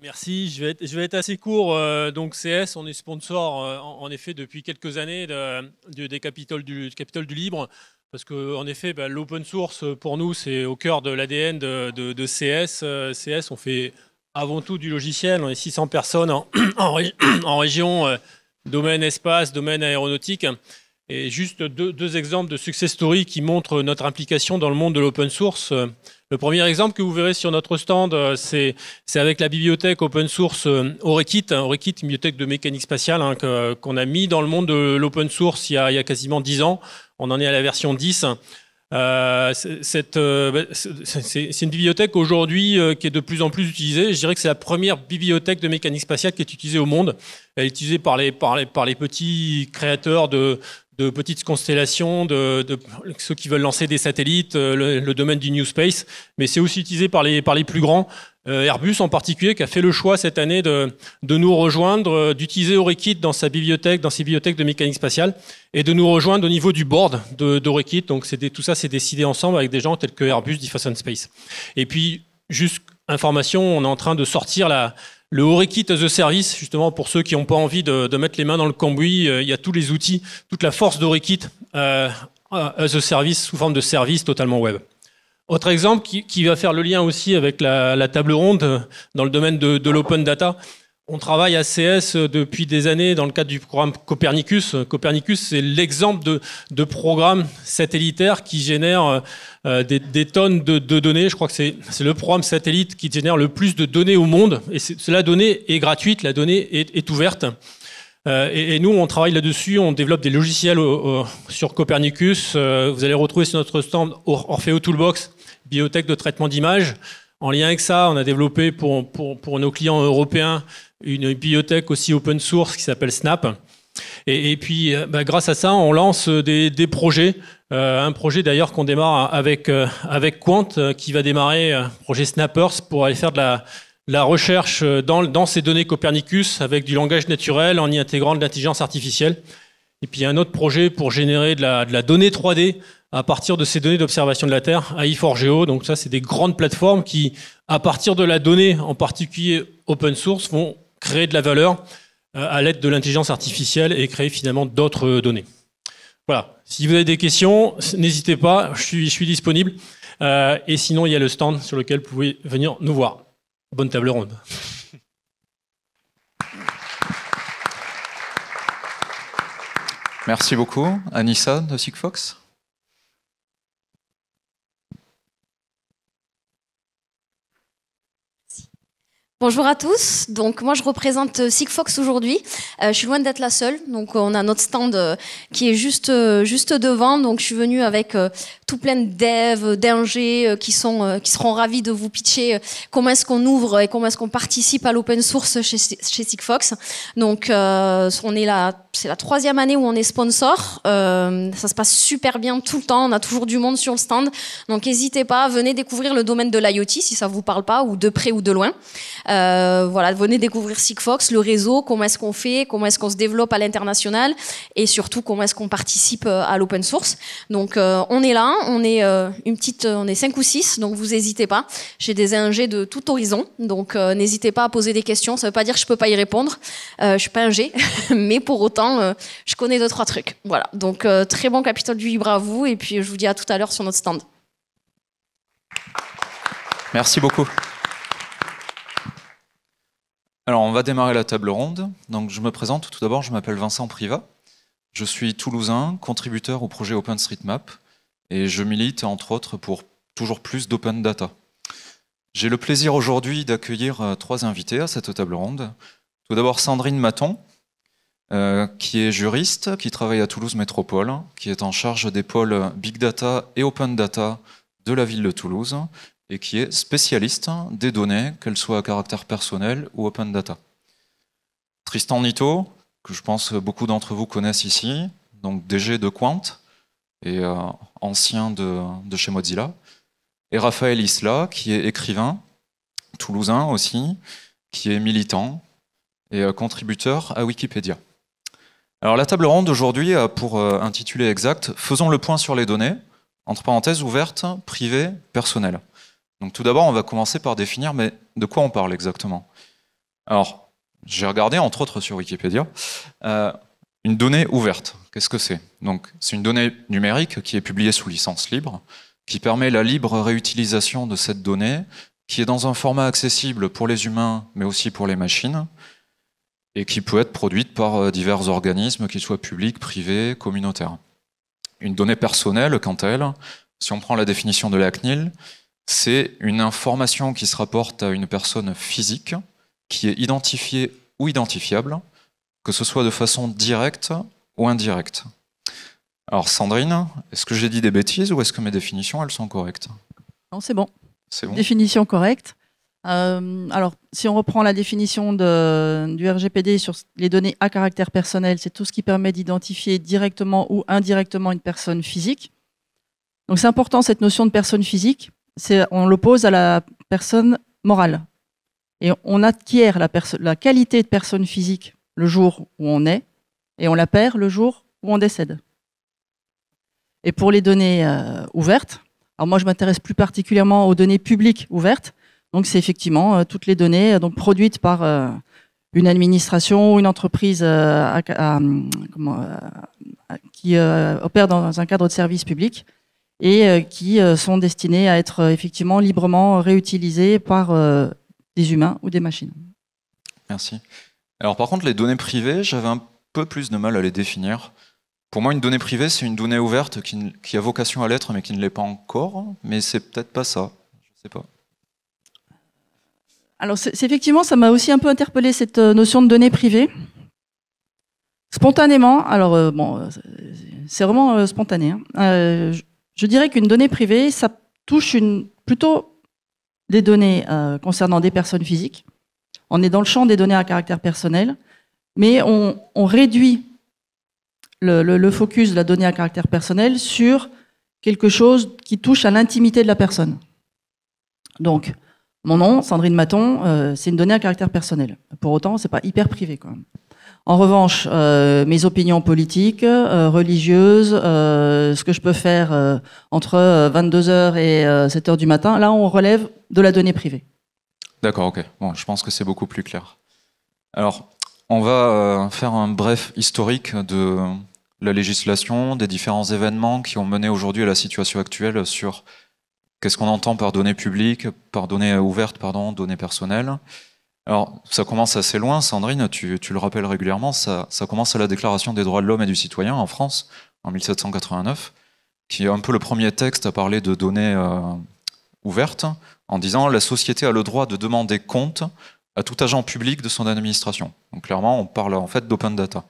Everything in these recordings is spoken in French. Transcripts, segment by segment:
Merci, je vais être, je vais être assez court. Euh, donc CS, on est sponsor euh, en, effet depuis quelques années de, des du, Capitole du Libre. Parce qu'en effet, bah, l'open source, euh, pour nous, c'est au cœur de l'ADN de, CS. CS, on fait avant tout du logiciel. On est 600 personnes en, région, domaine espace, domaine aéronautique. Et juste deux, deux, exemples de success stories qui montrent notre implication dans le monde de l'open source. Le premier exemple que vous verrez sur notre stand, euh, c'est avec la bibliothèque open source Orekit, euh, Orekit, hein, bibliothèque de mécanique spatiale hein, qu'on a mis dans le monde de l'open source il y, a, quasiment 10 ans. On en est à la version 10. Euh, bah, c'est une bibliothèque aujourd'hui qui est de plus en plus utilisée. Je dirais que c'est la première bibliothèque de mécanique spatiale qui est utilisée au monde. Elle est utilisée par les, par par les petits créateurs de, de petites constellations, de, ceux qui veulent lancer des satellites, euh, le, domaine du New Space, mais c'est aussi utilisé par les, plus grands. Euh, Airbus en particulier, qui a fait le choix cette année de, nous rejoindre, euh, d'utiliser Orekit dans sa bibliothèque, dans ses bibliothèques de mécanique spatiale, et de nous rejoindre au niveau du board d'Orekit. Donc tout ça, c'est décidé ensemble avec des gens tels que Airbus, Diffusion Space. Et puis, juste information, on est en train de sortir la, le Orikit as a Service, justement, pour ceux qui n'ont pas envie de, mettre les mains dans le cambouis, euh, il y a tous les outils, toute la force d'Orikit euh, as a Service sous forme de service totalement web. Autre exemple qui, va faire le lien aussi avec la, table ronde euh, dans le domaine de l'open data, on travaille à CS depuis des années dans le cadre du programme Copernicus. Copernicus, c'est l'exemple de, programme satellitaire qui génère euh, des, tonnes de, données. Je crois que c'est le programme satellite qui génère le plus de données au monde. Et la donnée est gratuite, la donnée est, ouverte. Euh, et, nous, on travaille là-dessus, on développe des logiciels sur Copernicus. Euh, vous allez retrouver sur notre stand Orfeo Toolbox, biotech de traitement d'images. En lien avec ça, on a développé pour, pour, nos clients européens une bibliothèque aussi open source qui s'appelle Snap. Et, puis, euh, bah, grâce à ça, on lance des, projets. Euh, un projet d'ailleurs qu'on démarre avec, euh, avec Quant, qui va démarrer un projet Snappers pour aller faire de la, la recherche dans, dans, ces données Copernicus avec du langage naturel en y intégrant de l'intelligence artificielle. Et puis, un autre projet pour générer de la, de la donnée 3D à partir de ces données d'observation de la Terre, AI4Geo. Donc ça, c'est des grandes plateformes qui, à partir de la donnée, en particulier open source, vont créer de la valeur euh, à l'aide de l'intelligence artificielle et créer finalement d'autres euh, données. Voilà. Si vous avez des questions, n'hésitez pas, je suis, disponible. Euh, et sinon, il y a le stand sur lequel vous pouvez venir nous voir. Bonne table ronde. Merci beaucoup, Anissa de Sigfox. Bonjour à tous. Donc moi je représente euh, Sigfox aujourd'hui. Euh, je suis loin d'être la seule. Donc on a notre stand euh, qui est juste juste devant. Donc je suis venue avec plein de devs, euh, d'ingés euh, qui, sont, euh, qui seront ravis de vous pitcher comment est-ce qu'on ouvre et comment est-ce qu'on participe à l'open source chez, chez Sigfox. Donc, on est là, c'est la troisième année où on est sponsor. ça se passe super bien tout le temps. On a toujours du monde sur le stand. Donc, n'hésitez pas, venez découvrir le domaine de l'IoT si ça vous parle pas, ou de près ou de loin. voilà, venez découvrir Sigfox, le réseau, comment est-ce qu'on fait, comment est-ce qu'on se développe à l'international et surtout comment est-ce qu'on participe à l'open source. Donc, on est là, on est euh, une petite, euh, on est 5 ou six, donc vous n'hésitez pas. J'ai des ingés de tout horizon, donc euh, n'hésitez pas à poser des questions. Ça ne veut pas dire que je ne peux pas y répondre. Euh, je suis pas ingé, mais pour autant, je connais deux trois trucs. Voilà. Donc très bon Capitole du Libre à vous, et puis je vous dis à tout à l'heure sur notre stand. Merci beaucoup. Alors, on va démarrer la table ronde. Donc, je me présente. Tout d'abord, je m'appelle Vincent Priva. Je suis toulousain, contributeur au projet OpenStreetMap. Et je milite entre autres pour toujours plus d'open data. J'ai le plaisir aujourd'hui d'accueillir euh, trois invités à cette table ronde. Tout d'abord Sandrine Maton, euh, qui est juriste, qui travaille à Toulouse Métropole, qui est en charge des pôles Big Data et Open Data de la ville de Toulouse, et qui est spécialiste des données, qu'elles soient à caractère personnel ou Open Data. Tristan Nito, que je pense beaucoup d'entre vous connaissent ici, donc DG de Quant, et euh, ancien de, chez Mozilla, et Raphaël Isla, qui est écrivain, toulousain aussi, qui est militant et euh, contributeur à Wikipédia. Alors la table ronde aujourd'hui, a euh, pour intitulé exact Faisons le point sur les données, entre parenthèses ouvertes, privées, personnelles. Donc tout d'abord, on va commencer par définir mais de quoi on parle exactement. Alors, j'ai regardé entre autres sur Wikipédia. Une donnée ouverte, qu'est-ce que c'est Donc, c'est une donnée numérique qui est publiée sous licence libre, qui permet la libre réutilisation de cette donnée, qui est dans un format accessible pour les humains, mais aussi pour les machines, et qui peut être produite par euh, divers organismes, qu'ils soient publics, privés, communautaires. Une donnée personnelle, quant à elle, si on prend la définition de la CNIL, c'est une information qui se rapporte à une personne physique, qui est identifiée ou identifiable, que ce soit de façon directe ou indirecte. Alors Sandrine, est-ce que j'ai dit des bêtises ou est-ce que mes définitions, elles sont correctes Non, c'est bon. Définition correcte. Euh, alors, si on reprend la définition du RGPD sur les données à caractère personnel, c'est tout ce qui permet d'identifier directement ou indirectement une personne physique. Donc c'est important cette notion de personne physique. On l'oppose à la personne morale. Et on acquiert la qualité de personne physique le jour où on est, et on la perd le jour où on décède. Et pour les données euh, ouvertes, alors moi je m'intéresse plus particulièrement aux données publiques ouvertes, donc c'est effectivement euh, toutes les données euh, donc produites par une administration ou une entreprise qui opère dans un cadre de service public et qui sont destinées à être effectivement librement réutilisées par des humains ou des machines. Merci. Alors par contre, les données privées, j'avais un peu plus de mal à les définir. Pour moi, une donnée privée, c'est une donnée ouverte qui, a vocation à l'être, mais qui ne l'est pas encore. Mais c'est peut-être pas ça. Je ne sais pas. Alors c'est, effectivement, ça m'a aussi un peu interpellé cette euh, notion de données privées. Spontanément, alors euh, bon, euh, c'est vraiment spontané. Hein. je, dirais qu'une donnée privée, ça touche plutôt des données concernant des personnes physiques on est dans le champ des données à caractère personnel, mais on, réduit le, focus de la donnée à caractère personnel sur quelque chose qui touche à l'intimité de la personne. Donc, mon nom, Sandrine Maton, euh, c'est une donnée à caractère personnel. Pour autant, c'est pas hyper privé quand même. En revanche, euh, mes opinions politiques, euh, religieuses, ce que je peux faire entre 22h et 7h du matin, là, on relève de la donnée privée. D'accord, ok. Bon, je pense que c'est beaucoup plus clair. Alors, on va euh, faire un bref historique de la législation, des différents événements qui ont mené aujourd'hui à la situation actuelle sur qu'est-ce qu'on entend par données publiques, par données ouvertes, pardon, données personnelles. Alors, ça commence assez loin, Sandrine, tu, le rappelles régulièrement, ça, commence à la Déclaration des droits de l'homme et du citoyen en France, en 1789, qui est un peu le premier texte à parler de données euh, ouvertes, en disant la société a le droit de demander compte à tout agent public de son administration. Donc clairement, on parle en fait d'open data.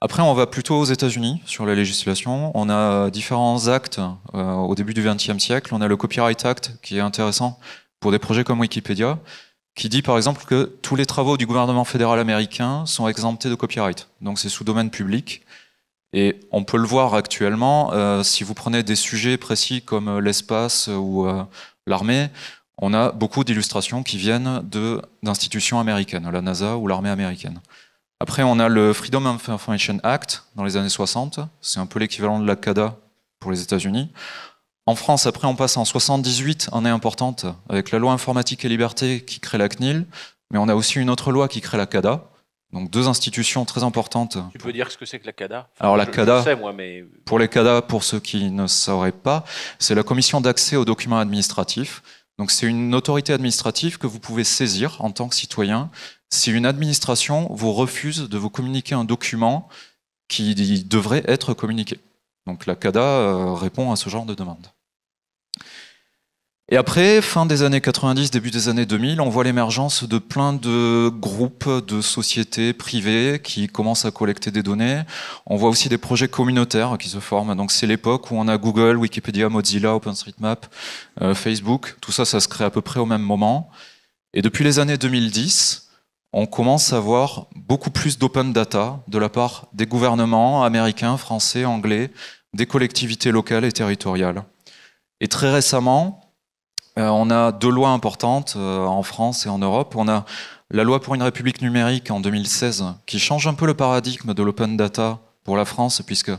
Après, on va plutôt aux États-Unis sur la législation. On a différents actes euh, au début du XXe siècle. On a le Copyright Act qui est intéressant pour des projets comme Wikipédia, qui dit par exemple que tous les travaux du gouvernement fédéral américain sont exemptés de copyright. Donc c'est sous domaine public. Et on peut le voir actuellement, euh, si vous prenez des sujets précis comme euh, l'espace euh, ou l'armée, on a beaucoup d'illustrations qui viennent d'institutions américaines, la NASA ou l'armée américaine. Après, on a le Freedom of Information Act dans les années 60, c'est un peu l'équivalent de la CADA pour les États-Unis. En France, après, on passe en 78, année importante, avec la loi informatique et liberté qui crée la CNIL, mais on a aussi une autre loi qui crée la CADA, donc deux institutions très importantes. Tu peux dire ce que c'est que la CADA Alors la CADA, pour les CADA, pour ceux qui ne sauraient pas, c'est la Commission d'accès aux documents administratifs. Donc c'est une autorité administrative que vous pouvez saisir en tant que citoyen si une administration vous refuse de vous communiquer un document qui devrait être communiqué. Donc la CADA euh, répond à ce genre de demande. Et après, fin des années 90, début des années 2000, on voit l'émergence de plein de groupes de sociétés privées qui commencent à collecter des données. On voit aussi des projets communautaires qui se forment. Donc c'est l'époque où on a Google, Wikipédia, Mozilla, OpenStreetMap, euh, Facebook. Tout ça, ça se crée à peu près au même moment. Et depuis les années 2010, on commence à voir beaucoup plus d'open data de la part des gouvernements américains, français, anglais, des collectivités locales et territoriales. Et très récemment, euh, on a deux lois importantes euh, en France et en Europe. On a la loi pour une république numérique en 2016 qui change un peu le paradigme de l'open data pour la France, puisque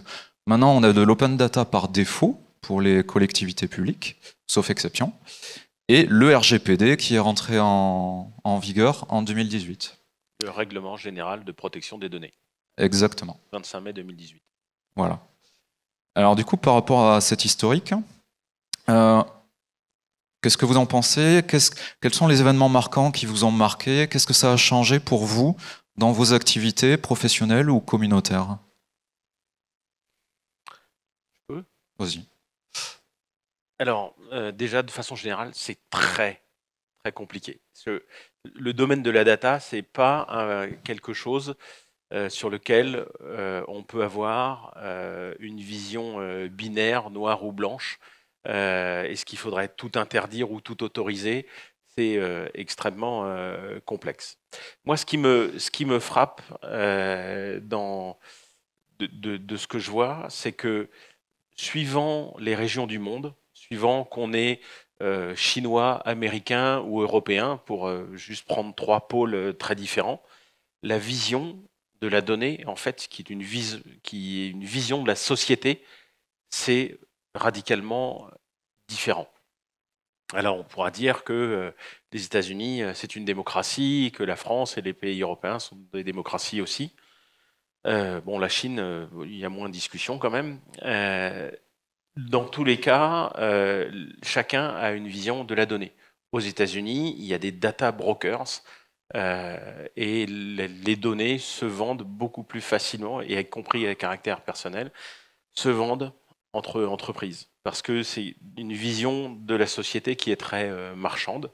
maintenant on a de l'open data par défaut pour les collectivités publiques, sauf exception, et le RGPD qui est rentré en, vigueur en 2018. Le règlement général de protection des données. Exactement. 25 mai 2018. Voilà. Alors du coup, par rapport à cet historique, euh, Qu'est-ce que vous en pensez Quels sont les événements marquants qui vous ont marqué Qu'est-ce que ça a changé pour vous dans vos activités professionnelles ou communautaires Je peux Vas-y. Alors, euh, déjà, de façon générale, c'est très, très compliqué. le domaine de la data, ce n'est pas euh, quelque chose euh, sur lequel on peut avoir une vision binaire, noire ou blanche. Est-ce euh, qu'il faudrait tout interdire ou tout autoriser C'est euh, extrêmement euh, complexe. Moi, ce qui me, ce qui me frappe dans, de, ce que je vois, c'est que suivant les régions du monde, suivant qu'on est chinois, américain ou européen, pour juste prendre trois pôles très différents, la vision de la donnée, en fait, qui qui est une vision de la société, c'est radicalement différents. Alors on pourra dire que euh, les États-Unis, euh, c'est une démocratie, que la France et les pays européens sont des démocraties aussi. Euh, bon, la Chine, il y a moins de discussion quand même. dans tous les cas, chacun a une vision de la donnée. Aux États-Unis, il y a des data brokers et les, données se vendent beaucoup plus facilement, et y compris à caractère personnel, se vendent entre entreprises, parce que c'est une vision de la société qui est très euh, marchande.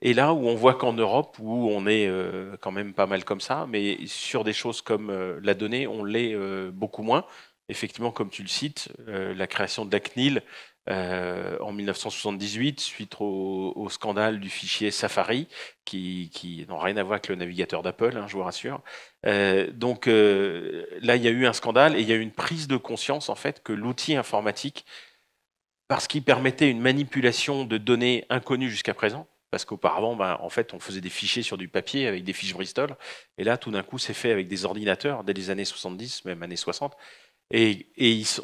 Et là où on voit qu'en Europe, où on est euh, quand même pas mal comme ça, mais sur des choses comme euh, la donnée, on l'est beaucoup moins. Effectivement, comme tu le cites, la création d'ACNIL euh, en 1978 suite au, scandale du fichier Safari, qui, qui n'a rien à voir avec le navigateur d'Apple, hein, je vous rassure. Euh, donc euh, là, il y a eu un scandale et il y a eu une prise de conscience en fait que l'outil informatique, parce qu'il permettait une manipulation de données inconnues jusqu'à présent, parce qu'auparavant, ben, en fait, on faisait des fichiers sur du papier avec des fiches Bristol, et là, tout d'un coup, c'est fait avec des ordinateurs dès les années 70, même années 60. Et,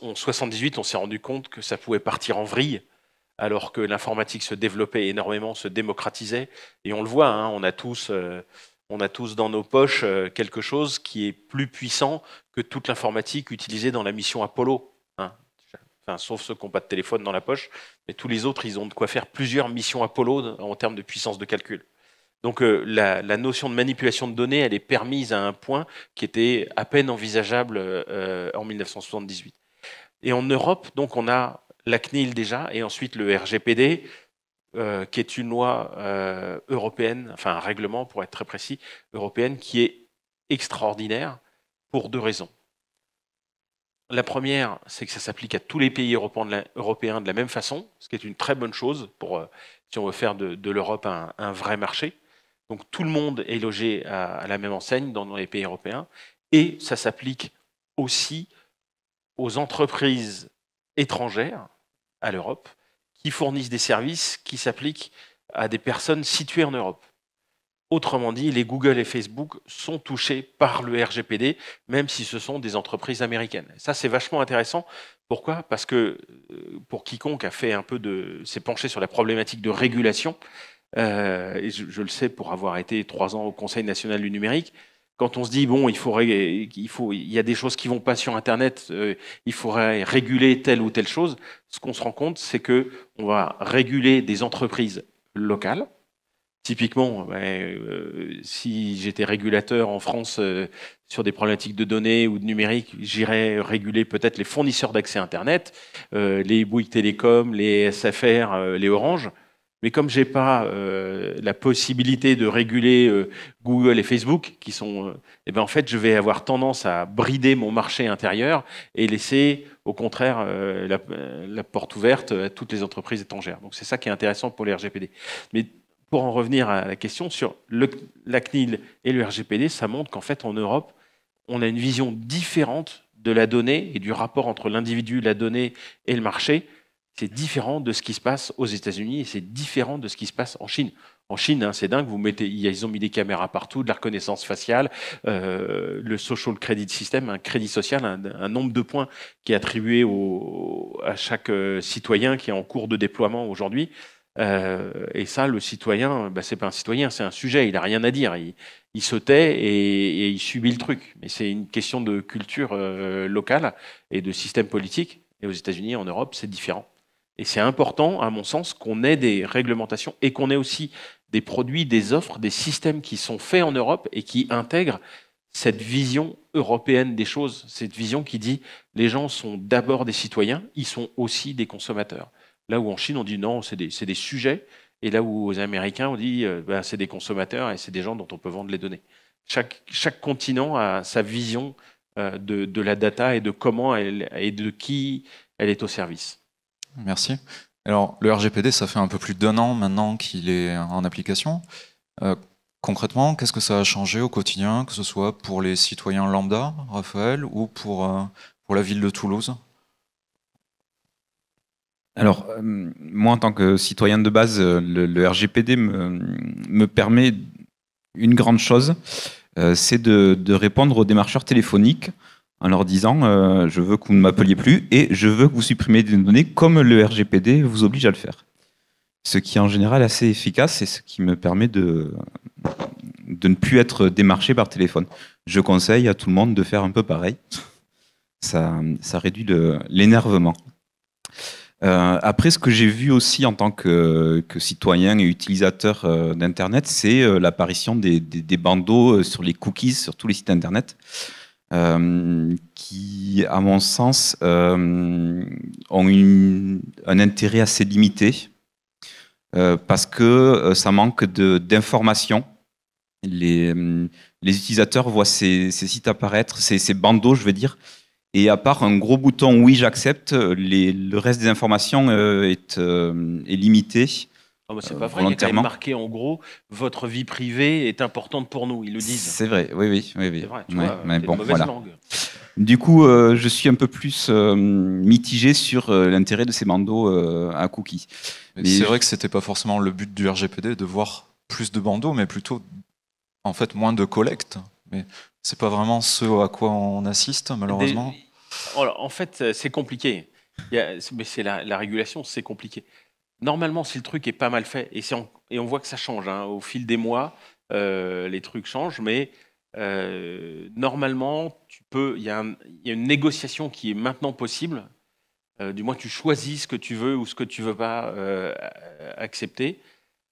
en 78, on s'est rendu compte que ça pouvait partir en vrille, alors que l'informatique se développait énormément, se démocratisait. Et on le voit, hein, on, a tous, euh, on a tous dans nos poches euh, quelque chose qui est plus puissant que toute l'informatique utilisée dans la mission Apollo. Hein. sauf ceux qui n'ont pas de téléphone dans la poche, mais tous les autres, ils ont de quoi faire plusieurs missions Apollo en termes de puissance de calcul. Donc euh, la, notion de manipulation de données, elle est permise à un point qui était à peine envisageable euh, en 1978. Et en Europe, donc on a la CNIL déjà, et ensuite le RGPD, euh, qui est une loi européenne, enfin un règlement pour être très précis, européenne, qui est extraordinaire pour deux raisons. La première, c'est que ça s'applique à tous les pays européens de, la, même façon, ce qui est une très bonne chose pour, si on veut faire de, l'Europe un vrai marché. Donc tout le monde est logé à, la même enseigne dans les pays européens. Et ça s'applique aussi aux entreprises étrangères à l'Europe qui fournissent des services qui s'appliquent à des personnes situées en Europe. Autrement dit, les Google et Facebook sont touchés par le RGPD, même si ce sont des entreprises américaines. Ça, c'est vachement intéressant. Pourquoi Parce que euh, pour quiconque a fait un peu de, s'est penché sur la problématique de régulation, euh, et je, le sais pour avoir été trois ans au Conseil national du numérique, quand on se dit bon, il faudrait, il faut, il y a des choses qui vont pas sur Internet, euh, il faudrait réguler telle ou telle chose. Ce qu'on se rend compte, c'est que on va réguler des entreprises locales. Typiquement, ben, euh, si j'étais régulateur en France sur des problématiques de données ou de numérique, j'irais réguler peut-être les fournisseurs d'accès Internet, les Bouygues Télécom, les SFR, les Orange. Mais comme j'ai pas euh, la possibilité de réguler euh, Google et Facebook, qui sont, euh, eh ben, en fait, je vais avoir tendance à brider mon marché intérieur et laisser, au contraire, la, porte ouverte à toutes les entreprises étrangères. Donc c'est ça qui est intéressant pour les RGPD. Mais pour en revenir à la question sur la CNIL et le RGPD, ça montre qu'en fait, en Europe, on a une vision différente de la donnée et du rapport entre l'individu, la donnée et le marché c'est différent de ce qui se passe aux États-Unis et c'est différent de ce qui se passe en Chine. En Chine, hein, c'est dingue, vous mettez, ils ont mis des caméras partout, de la reconnaissance faciale, euh, le social credit system, un crédit social, un, nombre de points qui est attribué au, à chaque euh, citoyen qui est en cours de déploiement aujourd'hui. Euh, et ça, le citoyen, bah, c'est pas un citoyen, c'est un sujet, il a rien à dire. Il, sautait et, et, il subit le truc. Mais c'est une question de culture locale et de système politique. Et aux États-Unis, en Europe, c'est différent. Et c'est important, à mon sens, qu'on ait des réglementations et qu'on ait aussi des produits, des offres, des systèmes qui sont faits en Europe et qui intègrent cette vision européenne des choses, cette vision qui dit les gens sont d'abord des citoyens, ils sont aussi des consommateurs. Là où en Chine on dit non, c'est des, des, sujets, et là où aux Américains on dit euh, ben, c'est des consommateurs et c'est des gens dont on peut vendre les données. Chaque, chaque continent a sa vision euh, de, de, la data et de comment elle, et de qui elle est au service. Merci. Alors, le RGPD, ça fait un peu plus d'un an maintenant qu'il est en application. Euh, concrètement, qu'est-ce que ça a changé au quotidien, que ce soit pour les citoyens lambda, Raphaël, ou pour, euh, la ville de Toulouse alors, euh, moi, en tant que citoyen de base, le, RGPD me, permet une grande chose, c'est de, répondre aux démarcheurs téléphoniques en leur disant euh, je veux que vous ne m'appeliez plus et je veux que vous supprimiez des données comme le RGPD vous oblige à le faire. Ce qui est en général assez efficace et ce qui me permet de, de ne plus être démarché par téléphone. Je conseille à tout le monde de faire un peu pareil. Ça, réduit l'énervement. Euh, après, ce que j'ai vu aussi en tant que, citoyen et utilisateur euh, d'Internet, c'est l'apparition des, bandeaux sur les cookies sur tous les sites Internet. Euh, qui, à mon sens, euh, ont un intérêt assez limité euh, parce que ça manque d'informations. Les, les, utilisateurs voient ces, sites apparaître, ces, ces, bandeaux, je veux dire, et à part un gros bouton oui, j'accepte, le reste des informations est limité. Ah bah, c'est euh, pas vrai, il est marqué en gros votre vie privée est importante pour nous, ils le disent. C'est vrai, oui, oui, oui, oui. C'est vrai, tu vois, mais bon, voilà. Du coup, euh, je suis un peu plus euh, mitigé sur l'intérêt de ces bandeaux à cookies. c'est vrai que c'était pas forcément le but du RGPD de voir plus de bandeaux, mais plutôt en fait moins de collecte. Mais c'est pas vraiment ce à quoi on assiste malheureusement. En fait, c'est compliqué. Mais c'est la régulation, c'est compliqué normalement, si le truc est pas mal fait, et, et on voit que ça change, hein, au fil des mois, euh, les trucs changent, mais euh, normalement, tu peux, il y, a une négociation qui est maintenant possible. Euh, du moins, tu choisis ce que tu veux ou ce que tu veux pas accepter.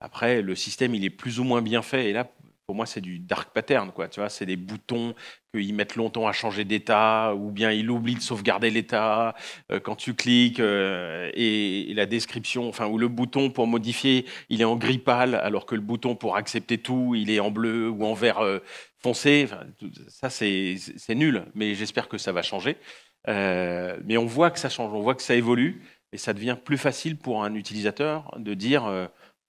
Après, le système, il est plus ou moins bien fait. Et là, pour moi, c'est du dark pattern, quoi. Tu vois, c'est des boutons qu'ils mettent longtemps à changer d'état, ou bien il oublie de sauvegarder l'état euh, quand tu cliques, euh, et, la description, enfin, ou le bouton pour modifier, il est en gris pâle, alors que le bouton pour accepter tout, il est en bleu ou en vert euh, foncé. ça, c'est nul, mais j'espère que ça va changer. mais on voit que ça change, on voit que ça évolue, et ça devient plus facile pour un utilisateur de dire,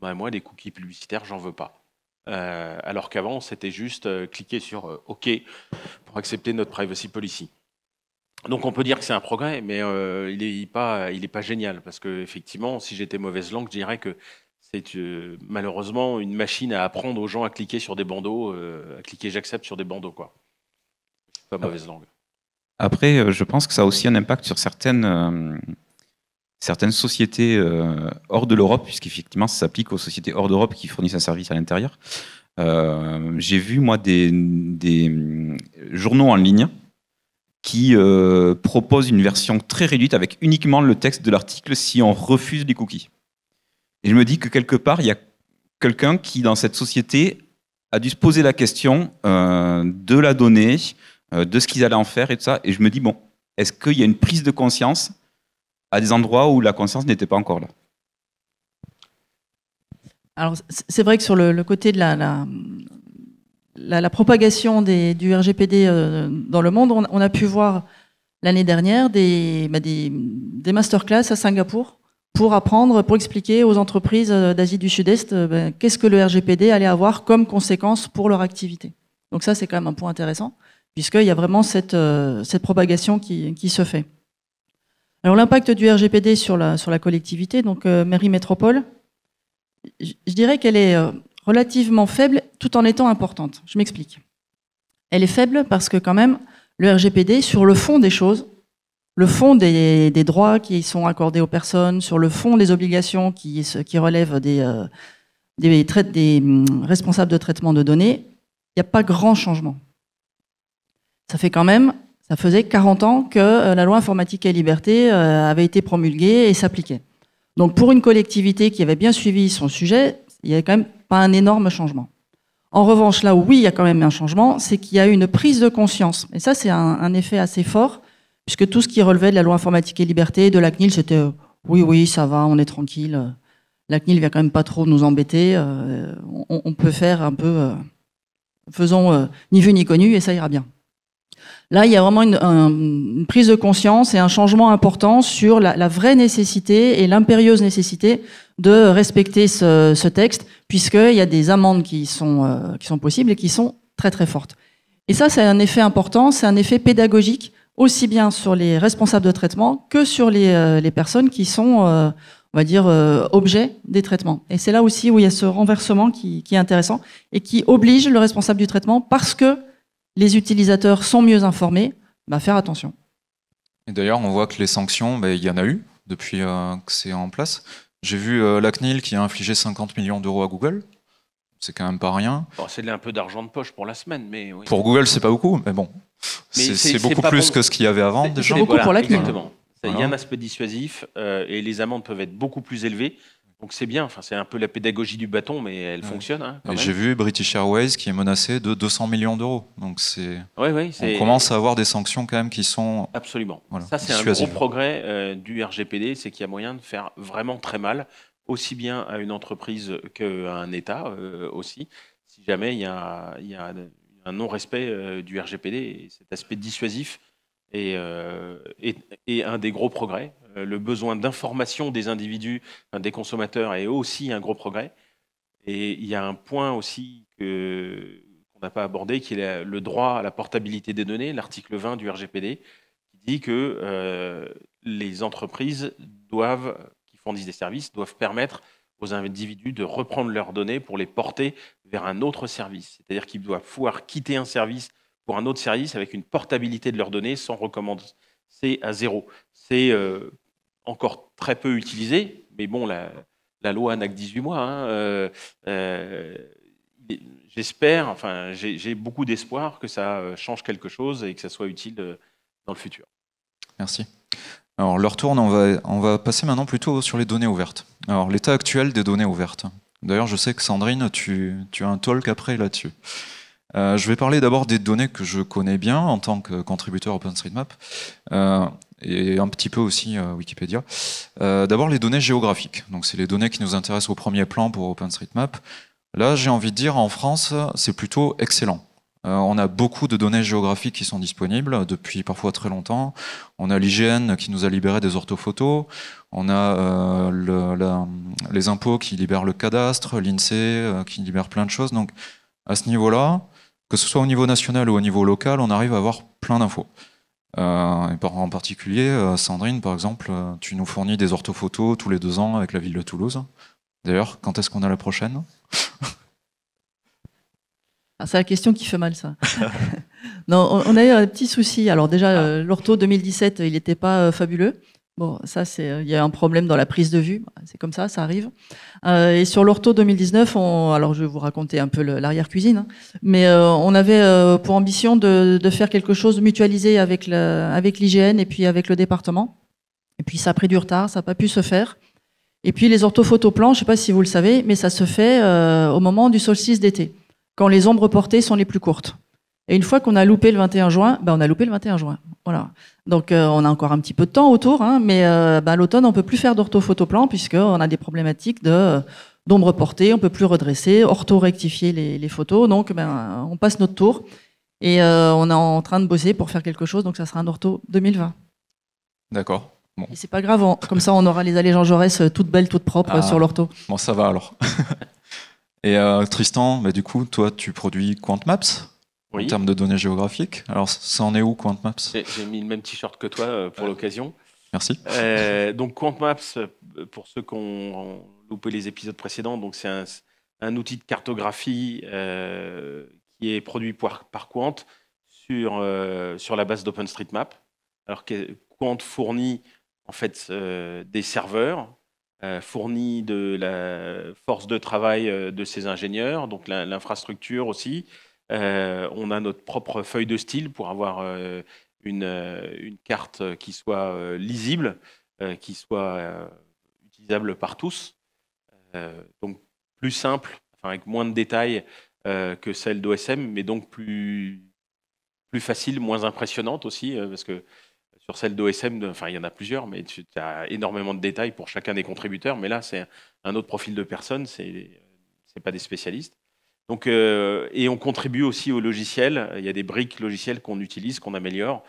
bah, moi, des cookies publicitaires, j'en veux pas. Euh, alors qu'avant, c'était juste euh, cliquer sur euh, OK pour accepter notre privacy policy. Donc on peut dire que c'est un progrès, mais il n'est pas, génial, parce que effectivement, si j'étais mauvaise langue, je dirais que c'est malheureusement une machine à apprendre aux gens à cliquer sur des bandeaux, à cliquer j'accepte sur des bandeaux. Quoi. Pas mauvaise langue. Après, je pense que ça a aussi un impact sur certaines certaines sociétés euh, hors de l'Europe, puisqu'effectivement ça s'applique aux sociétés hors d'Europe qui fournissent un service à l'intérieur. Euh, j'ai vu moi des, euh, journaux en ligne qui proposent une version très réduite avec uniquement le texte de l'article si on refuse les cookies. Et je me dis que quelque part, il y a quelqu'un qui, dans cette société, a dû se poser la question de la donnée, de ce qu'ils allaient en faire et tout ça. Et je me dis, bon, est-ce qu'il y a une prise de conscience à des endroits où la conscience n'était pas encore là. Alors, c'est vrai que sur le, côté de la, la, propagation du RGPD euh, dans le monde, on, a pu voir l'année dernière bah, des, masterclass à Singapour pour apprendre, pour expliquer aux entreprises euh, d'Asie du Sud-Est euh, ben, qu'est-ce que le RGPD allait avoir comme conséquence pour leur activité. Donc ça, c'est quand même un point intéressant, puisqu'il y a vraiment cette, propagation qui se fait. Alors l'impact du RGPD sur la, sur la collectivité, donc euh, Mairie Métropole, je, dirais qu'elle est euh, relativement faible tout en étant importante. Je m'explique. Elle est faible parce que quand même, le RGPD, sur le fond des choses, le fond des, des droits qui sont accordés aux personnes, sur le fond des obligations qui, qui relèvent des, euh, des, des mm, responsables de traitement de données, il n'y a pas grand changement. Ça fait quand même ça faisait 40 ans que euh, la loi informatique et liberté euh, avait été promulguée et s'appliquait. Donc pour une collectivité qui avait bien suivi son sujet, il n'y avait quand même pas un énorme changement. En revanche, là où oui, il y a quand même un changement, c'est qu'il y a eu une prise de conscience. Et ça, c'est un, effet assez fort, puisque tout ce qui relevait de la loi informatique et liberté, de la CNIL, c'était euh, oui, oui, ça va, on est tranquille. La CNIL vient quand même pas trop nous embêter. on, peut faire un peu, faisons ni vu ni connu, et ça ira bien. Là, il y a vraiment une, prise de conscience et un changement important sur la, vraie nécessité et l'impérieuse nécessité de respecter ce, texte, puisqu'il y a des amendes euh, qui sont, possibles et qui sont très très fortes. Et ça, c'est un effet important, c'est un effet pédagogique, aussi bien sur les responsables de traitement que sur les, euh, personnes qui sont, euh, on va dire, objets des traitements. Et c'est là aussi où il y a ce renversement qui, est intéressant et qui oblige le responsable du traitement parce que les utilisateurs sont mieux informés, bah, faire attention. Et d'ailleurs, on voit que les sanctions, bah, il y en a eu depuis euh, que c'est en place. J'ai vu euh, la CNIL qui a infligé 50 millions d'euros à Google. C'est quand même pas rien. c'est un peu d'argent de poche pour la semaine, mais Pour Google, c'est pas beaucoup, mais bon. C'est beaucoup plus que ce qu'il y avait avant déjà. C'est beaucoup pour la CNIL. Il y a un aspect dissuasif euh, et les amendes peuvent être beaucoup plus élevées donc c'est bien, enfin, c'est un peu la pédagogie du bâton, mais elle fonctionne. Hein, j'ai vu British Airways qui est menacé de 200 millions d'euros. Donc c'est, on commence à avoir des sanctions quand même qui sont absolument. Ça c'est un gros progrès euh, du RGPD, c'est qu'il y a moyen de faire vraiment très mal, aussi bien à une entreprise qu'à un État euh, aussi, si jamais il y a, un non-respect euh, du RGPD. cet aspect dissuasif est un des gros progrès euh, le besoin d'information des individus, hein, des consommateurs, est aussi un gros progrès. Et il y a un point aussi que, qu'on n'a pas abordé, qui est le droit à la portabilité des données, l'article 20 du RGPD, qui dit que euh, les entreprises doivent, qui fournissent des services doivent permettre aux individus de reprendre leurs données pour les porter vers un autre service. C'est-à-dire qu'ils doivent pouvoir quitter un service pour un autre service avec une portabilité de leurs données sans C'est à zéro. C'est euh, encore très peu utilisé, mais bon, la, la loi n'a que 18 mois. Hein, euh, euh, j'espère, enfin, j'ai beaucoup d'espoir que ça euh, change quelque chose et que ça soit utile dans le futur. Merci. Alors, leur tourne, on va, on va passer maintenant plutôt sur les données ouvertes. Alors, l'état actuel des données ouvertes. D'ailleurs, je sais que Sandrine, tu, tu as un talk après là-dessus. je vais parler d'abord des données que je connais bien en tant que contributeur OpenStreetMap et un petit peu aussi euh, Wikipédia. Euh, d'abord les données géographiques, donc c'est les données qui nous intéressent au premier plan pour OpenStreetMap. Là, j'ai envie de dire, en France, c'est plutôt excellent. Euh, on a beaucoup de données géographiques qui sont disponibles depuis parfois très longtemps. On a l'IGN qui nous a libéré des orthophotos. On a les impôts qui libèrent le cadastre, l'INSEE qui libère plein de choses. Donc à ce niveau-là, que ce soit au niveau national ou au niveau local, on arrive à avoir plein d'infos. Euh, et par, en particulier, euh, Sandrine, par exemple, euh, tu nous fournis des orthophotos tous les deux ans avec la ville de Toulouse. D'ailleurs, quand est-ce qu'on a la prochaine ah, C'est la question qui fait mal, ça. non, on, a eu un petit souci. Alors déjà, ah. l'ortho 2017, il n'était pas fabuleux. Bon, ça, c'est, euh, il y a un problème dans la prise de vue. C'est comme ça, ça arrive. Euh, et sur l'ortho 2019, on, alors je vais vous raconter un peu l'arrière-cuisine, hein, mais euh, on avait pour ambition de, faire quelque chose mutualisé avec, l'IGN et puis avec le département. Et puis ça a pris du retard, ça n'a pas pu se faire. Et puis les orthophotoplans, je ne sais pas si vous le savez, mais ça se fait au moment du solstice d'été, quand les ombres portées sont les plus courtes. Et une fois qu'on a loupé le 21 juin, ben, on a loupé le 21 juin. Voilà. Donc euh, on a encore un petit peu de temps autour, hein, mais euh, ben, l'automne on peut plus faire d'orthophotoplan puisqu'on a des problématiques de euh, d'ombre portée, on peut plus redresser, ortho rectifier les, photos. Donc ben, on passe notre tour et on est en train de bosser pour faire quelque chose. Donc ça sera un ortho 2020. D'accord. Bon. Et c'est pas grave, comme ça on aura les allées Jean Jaurès toutes belles, toutes propres ah. sur l'ortho. Bon ça va alors. et Tristan, ben, du coup toi tu produis QuantMaps en termes de données géographiques. Alors, ça en est où QuantMaps J'ai mis le même t-shirt que toi euh, pour l'occasion. Merci. Euh, donc QuantMaps, euh, pour ceux qui ont loupé les épisodes précédents, donc c'est un, outil de cartographie euh, qui est produit par, Quant sur, sur la base d'OpenStreetMap. Alors Quant fournit en fait des serveurs, fournit de la force de travail de ses ingénieurs, donc l'infrastructure aussi, euh, on a notre propre feuille de style pour avoir euh, euh, une, carte qui soit lisible, qui soit utilisable par tous. donc plus simple, avec moins de détails que celle d'OSM, mais donc plus, facile, moins impressionnante aussi, parce que sur celle d'OSM, enfin il y en a plusieurs, mais tu as énormément de détails pour chacun des contributeurs. Mais là, c'est un autre profil de personnes, ce c'est pas des spécialistes. Donc, euh, et on contribue aussi au logiciel. Il y a des briques logicielles qu'on utilise, qu'on améliore.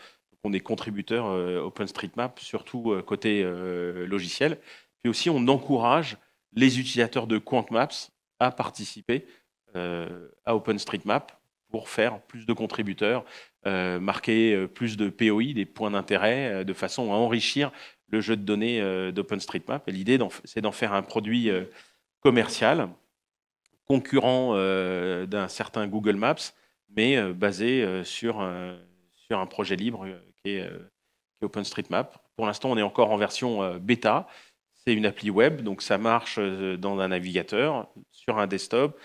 on est contributeur euh, OpenStreetMap, surtout euh, côté logiciel. Puis aussi, on encourage les utilisateurs de QuantMaps à participer à OpenStreetMap pour faire plus de contributeurs, marquer plus de POI, des points d'intérêt, de façon à enrichir le jeu de données d'OpenStreetMap. Et l'idée, c'est d'en faire un produit commercial concurrent euh, d'un certain Google Maps, mais euh, basé euh, sur, sur un projet libre qui est, OpenStreetMap. Pour l'instant, on est encore en version bêta. C'est une appli web, donc ça marche dans un navigateur, sur un desktop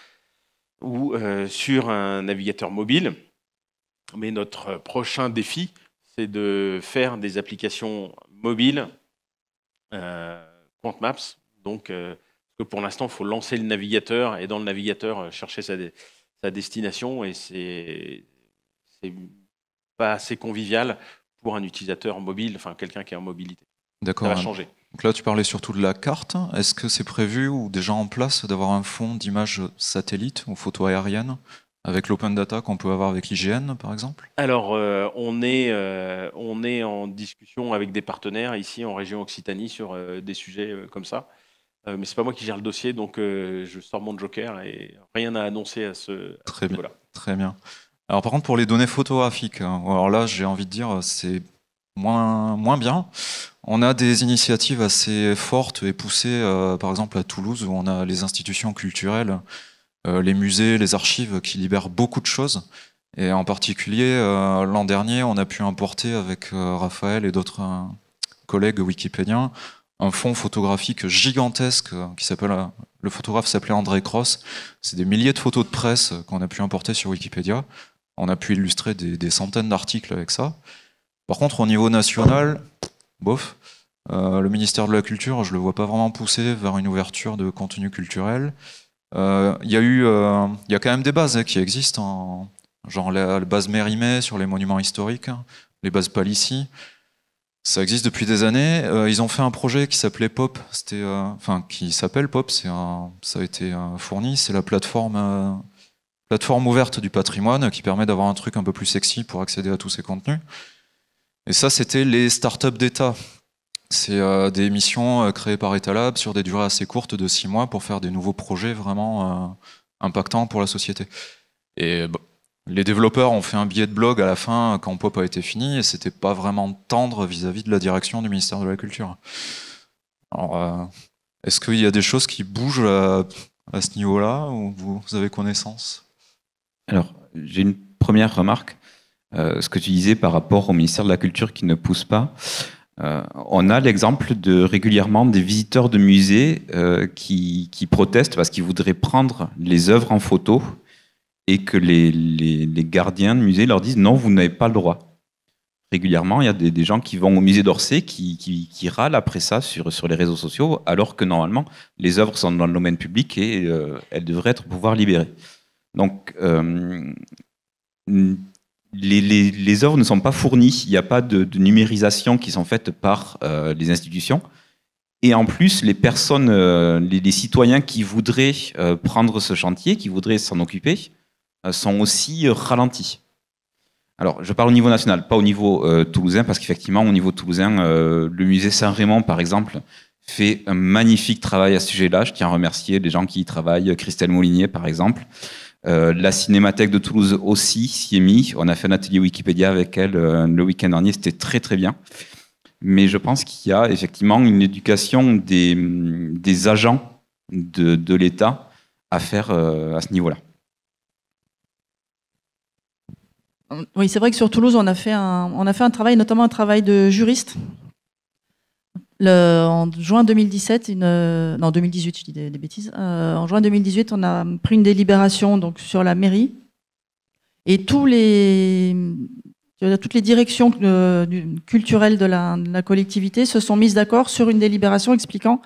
ou sur un navigateur mobile. Mais notre prochain défi, c'est de faire des applications mobiles, euh, Maps, donc pour l'instant, il faut lancer le navigateur et dans le navigateur euh, chercher sa, destination et c'est pas assez convivial pour un utilisateur mobile, enfin quelqu'un qui est en mobilité. D'accord. Ça va changer. Donc là, tu parlais surtout de la carte. Est-ce que c'est prévu ou déjà en place d'avoir un fonds d'image satellite ou photo aérienne avec l'open data qu'on peut avoir avec l'IGN, par exemple Alors, euh, on, est, euh, on est en discussion avec des partenaires ici en région Occitanie sur des sujets comme ça. Euh, mais c'est pas moi qui gère le dossier, donc euh, je sors mon joker et rien à annoncer à ce, très là Très bien. Alors par contre, pour les données photographiques, hein, alors là, j'ai envie de dire, c'est moins, moins bien. On a des initiatives assez fortes et poussées, euh, par exemple à Toulouse, où on a les institutions culturelles, les musées, les archives qui libèrent beaucoup de choses. Et en particulier, l'an dernier, on a pu importer avec Raphaël et d'autres collègues wikipédiens un fonds photographique gigantesque euh, qui s'appelle euh, le photographe s'appelait André Cross. C'est des milliers de photos de presse euh, qu'on a pu importer sur Wikipédia. On a pu illustrer des, centaines d'articles avec ça. Par contre, au niveau national, bof. le ministère de la Culture, je ne le vois pas vraiment pousser vers une ouverture de contenu culturel. Il y a eu, il y a quand même des bases hein, qui existent, en, genre la, base Mérimée sur les monuments historiques, hein, les bases Palissy. Ça existe depuis des années. Euh, ils ont fait un projet qui s'appelait Pop, c'était, euh, enfin qui s'appelle Pop. C'est un, ça a été euh, fourni. C'est la plateforme, plateforme ouverte du patrimoine qui permet d'avoir un truc un peu plus sexy pour accéder à tous ces contenus. Et ça, c'était les startups d'État. C'est des missions créées par Lab sur des durées assez courtes de six mois pour faire des nouveaux projets vraiment impactants pour la société. Et bah, les développeurs ont fait un billet de blog à la fin quand Pop a été fini et c'était pas vraiment tendre vis-à-vis de la direction du ministère de la Culture. Alors, euh, est-ce qu'il y a des choses qui bougent à, ce niveau-là ou vous, avez connaissance Alors, j'ai une première remarque. Euh, ce que tu disais par rapport au ministère de la Culture qui ne pousse pas. Euh, on a l'exemple de régulièrement des visiteurs de musées qui, protestent parce qu'ils voudraient prendre les œuvres en photo et que les, gardiens de musée leur disent non, vous n'avez pas le droit. Régulièrement, il y a des, gens qui vont au musée d'Orsay qui, râlent après ça sur, sur les réseaux sociaux, alors que normalement, les œuvres sont dans le domaine public et euh, elles devraient être pouvoir libérées. Donc, euh, les, œuvres ne sont pas fournies, il n'y a pas de, numérisation qui sont faites par euh, les institutions. Et en plus, les personnes, les, citoyens qui voudraient prendre ce chantier, qui voudraient s'en occuper, euh, sont aussi euh, ralentis. Alors, je parle au niveau national, pas au niveau euh, toulousain, parce qu'effectivement, au niveau toulousain, le musée Saint-Raymond, par exemple, fait un magnifique travail à ce sujet-là. Je tiens à remercier les gens qui y travaillent, Christelle Moulinier, par exemple. la Cinémathèque de Toulouse aussi s'y est mise. On a fait un atelier Wikipédia avec elle le week-end dernier, c'était très très bien. Mais je pense qu'il y a effectivement une éducation des, agents de, de l'État à faire à ce niveau-là. Oui, c'est vrai que sur Toulouse, on a fait un, on a fait un travail, notamment un travail de juriste. Le, en juin 2017, une, non 2018, je dis des, bêtises. Euh, en juin 2018, on a pris une délibération donc sur la mairie et tous les toutes les directions euh, culturelles de la collectivité se sont mises d'accord sur une délibération expliquant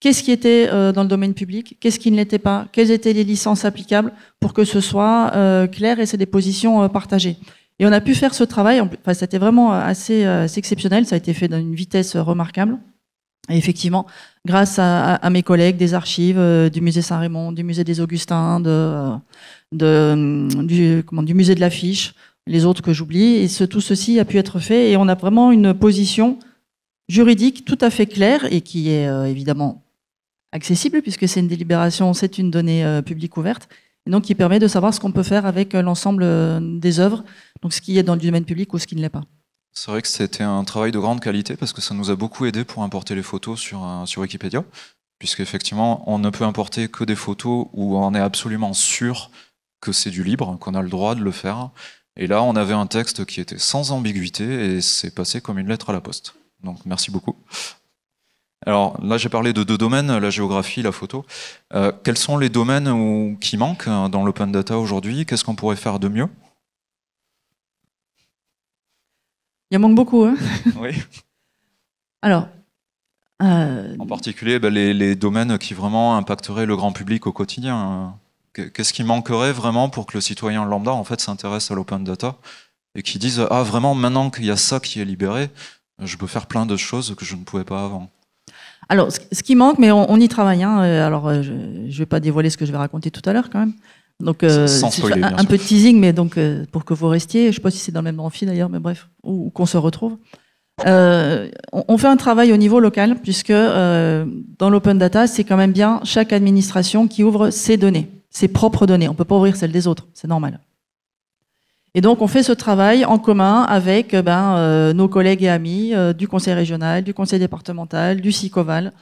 qu'est-ce qui était euh, dans le domaine public, qu'est-ce qui ne l'était pas, quelles étaient les licences applicables pour que ce soit euh, clair et c'est des positions euh, partagées. Et on a pu faire ce travail, enfin, c'était vraiment assez, exceptionnel, ça a été fait d'une vitesse remarquable. Et effectivement, grâce à, mes collègues des archives du musée Saint-Raymond, du musée des Augustins, hum, du, musée de l'Affiche, les autres que j'oublie, et tout ceci a pu être fait, et on a vraiment une position juridique tout à fait claire et qui est évidemment accessible, puisque c'est une délibération, c'est une donnée euh, publique ouverte, et donc qui permet de savoir ce qu'on peut faire avec euh, l'ensemble euh, des œuvres, donc ce qui est dans le domaine public ou ce qui ne l'est pas. C'est vrai que c'était un travail de grande qualité parce que ça nous a beaucoup aidé pour importer les photos sur, sur Wikipédia, effectivement on ne peut importer que des photos où on est absolument sûr que c'est du libre, qu'on a le droit de le faire. Et là, on avait un texte qui était sans ambiguïté et c'est passé comme une lettre à la poste. Donc merci beaucoup. Alors là, j'ai parlé de deux domaines, la géographie, la photo. Euh, quels sont les domaines qui manquent hein, dans l'open data aujourd'hui Qu'est-ce qu'on pourrait faire de mieux Il y en manque beaucoup. Hein oui. Alors. Euh, en particulier, ben, les, domaines qui vraiment impacteraient le grand public au quotidien. Qu'est-ce qui manquerait vraiment pour que le citoyen lambda en fait s'intéresse à l'open data et qui dise ah vraiment maintenant qu'il y a ça qui est libéré, je peux faire plein de choses que je ne pouvais pas avant. Alors, ce qui manque, mais on, y travaille. Hein, euh, alors, euh, je ne vais pas dévoiler ce que je vais raconter tout à l'heure quand même. Donc, euh, un, peu de teasing, mais donc pour que vous restiez. Je ne sais pas si c'est dans le même amphi d'ailleurs, mais bref, ou, qu'on se retrouve. on, on, fait un travail au niveau local, puisque dans l'open data, c'est quand même bien chaque administration qui ouvre ses données, ses propres données. On ne peut pas ouvrir celles des autres, c'est normal. Et donc on fait ce travail en commun avec euh, ben, euh, nos collègues et amis euh, du conseil régional, du conseil départemental, du SICOVAL,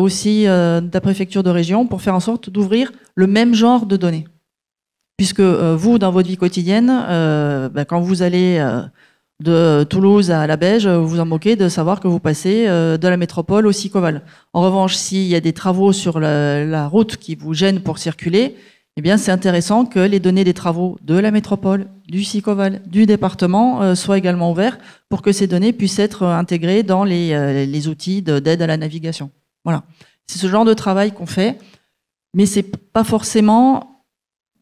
aussi de la préfecture de région, pour faire en sorte d'ouvrir le même genre de données. Puisque vous, dans votre vie quotidienne, ben, quand vous allez de Toulouse à la Beige, vous vous en moquez de savoir que vous passez de la métropole au SICOVAL. En revanche, s'il y a des travaux sur la route qui vous gênent pour circuler, eh c'est intéressant que les données des travaux de la métropole, du SICOVAL, du département euh, soient également ouvertes pour que ces données puissent être euh, intégrées dans les, euh, outils d'aide à la navigation. Voilà. C'est ce genre de travail qu'on fait, mais ce n'est pas forcément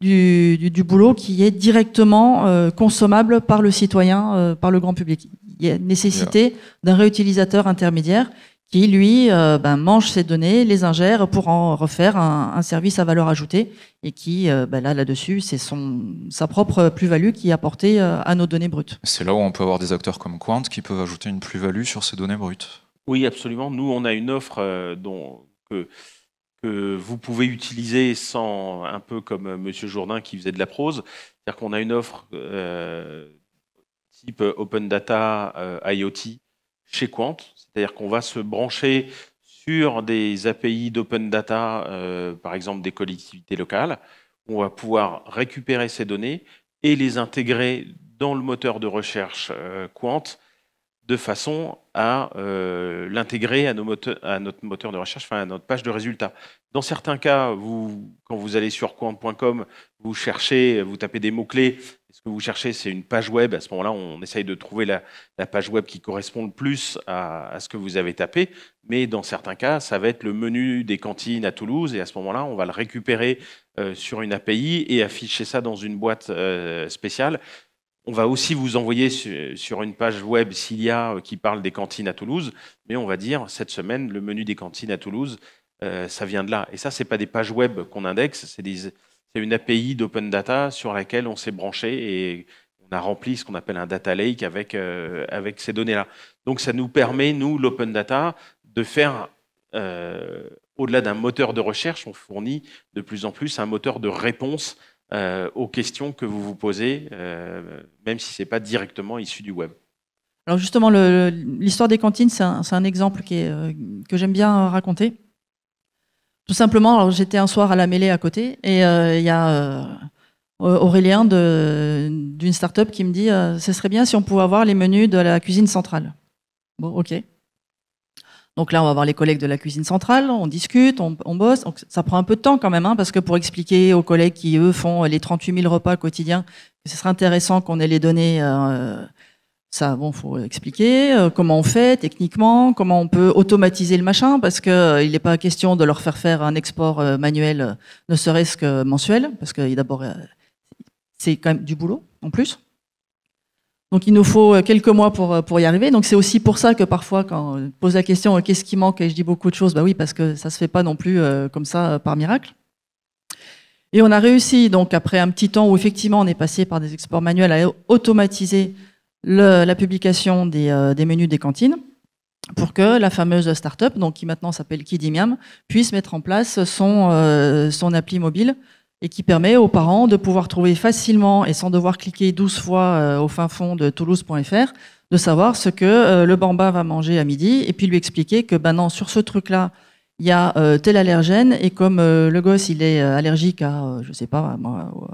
du, boulot qui est directement consommable par le citoyen, par le grand public. Il y a nécessité d'un réutilisateur intermédiaire qui, lui, euh, ben, mange ces données, les ingère pour en refaire un, service à valeur ajoutée, et qui, euh, ben, là, là-dessus, c'est son, sa propre plus-value qui est apportée euh, à nos données brutes. C'est là où on peut avoir des acteurs comme Quant qui peuvent ajouter une plus-value sur ces données brutes. Oui, absolument. Nous, on a une offre dont, que, que, vous pouvez utiliser sans, un peu comme Monsieur Jourdain qui faisait de la prose, c'est-à-dire qu'on a une offre type open data, IoT, chez Quant, c'est-à-dire qu'on va se brancher sur des API d'open data, euh, par exemple des collectivités locales. On va pouvoir récupérer ces données et les intégrer dans le moteur de recherche euh, Quant de façon à euh, l'intégrer à, notre moteur de recherche, enfin à notre page de résultats. Dans certains cas, quand vous allez sur quant.com, vous cherchez, vous tapez des mots-clés ce que vous cherchez, c'est une page web. À ce moment-là, on essaye de trouver la, page web qui correspond le plus à, ce que vous avez tapé. Mais dans certains cas, ça va être le menu des cantines à Toulouse. Et à ce moment-là, on va le récupérer euh, sur une API et afficher ça dans une boîte euh, spéciale. On va aussi vous envoyer sur une page web s'il y a qui parle des cantines à Toulouse. Mais on va dire, cette semaine, le menu des cantines à Toulouse, euh, ça vient de là. Et ça, c'est pas des pages web qu'on indexe, c'est des une API d'open data sur laquelle on s'est branché et on a rempli ce qu'on appelle un data lake avec, euh, avec ces données-là. Donc ça nous permet, nous, l'open data, de faire, euh, au-delà d'un moteur de recherche, on fournit de plus en plus un moteur de réponse euh, aux questions que vous vous posez, même si ce n'est pas directement issu du web. Alors justement, l'histoire des cantines, c'est un, un, exemple qui est, que j'aime bien raconter. Tout simplement, alors j'étais un soir à la mêlée à côté et euh, il y a euh, Aurélien d'une start-up qui me dit euh, ce serait bien si on pouvait avoir les menus de la cuisine centrale. Bon, ok. Donc là, on va voir les collègues de la cuisine centrale, on discute, on, bosse. Donc, ça prend un peu de temps quand même, hein, parce que pour expliquer aux collègues qui, eux, font les 38 000 repas quotidiens, ce serait intéressant qu'on ait les données ça, bon, faut expliquer euh, comment on fait techniquement, comment on peut automatiser le machin, parce que euh, il n'est pas question de leur faire faire un export euh, manuel, ne serait-ce que mensuel, parce que d'abord c'est quand même du boulot en plus. Donc il nous faut quelques mois pour, pour y arriver. Donc c'est aussi pour ça que parfois quand on pose la question qu'est-ce qui manque et je dis beaucoup de choses, bah oui parce que ça se fait pas non plus comme ça par miracle. Et on a réussi donc après un petit temps où effectivement on est passé par des exports manuels à automatiser la publication euh, des, menus des cantines pour que la fameuse start-up, donc qui maintenant s'appelle Kidimiam, puisse mettre en place son, euh, son appli mobile et qui permet aux parents de pouvoir trouver facilement et sans devoir cliquer 12 fois euh, au fin fond de toulouse.fr de savoir ce que le bamba va manger à midi et puis lui expliquer que ben non sur ce truc là il y a euh, tel allergène et comme euh, le gosse il est euh, allergique à je sais pas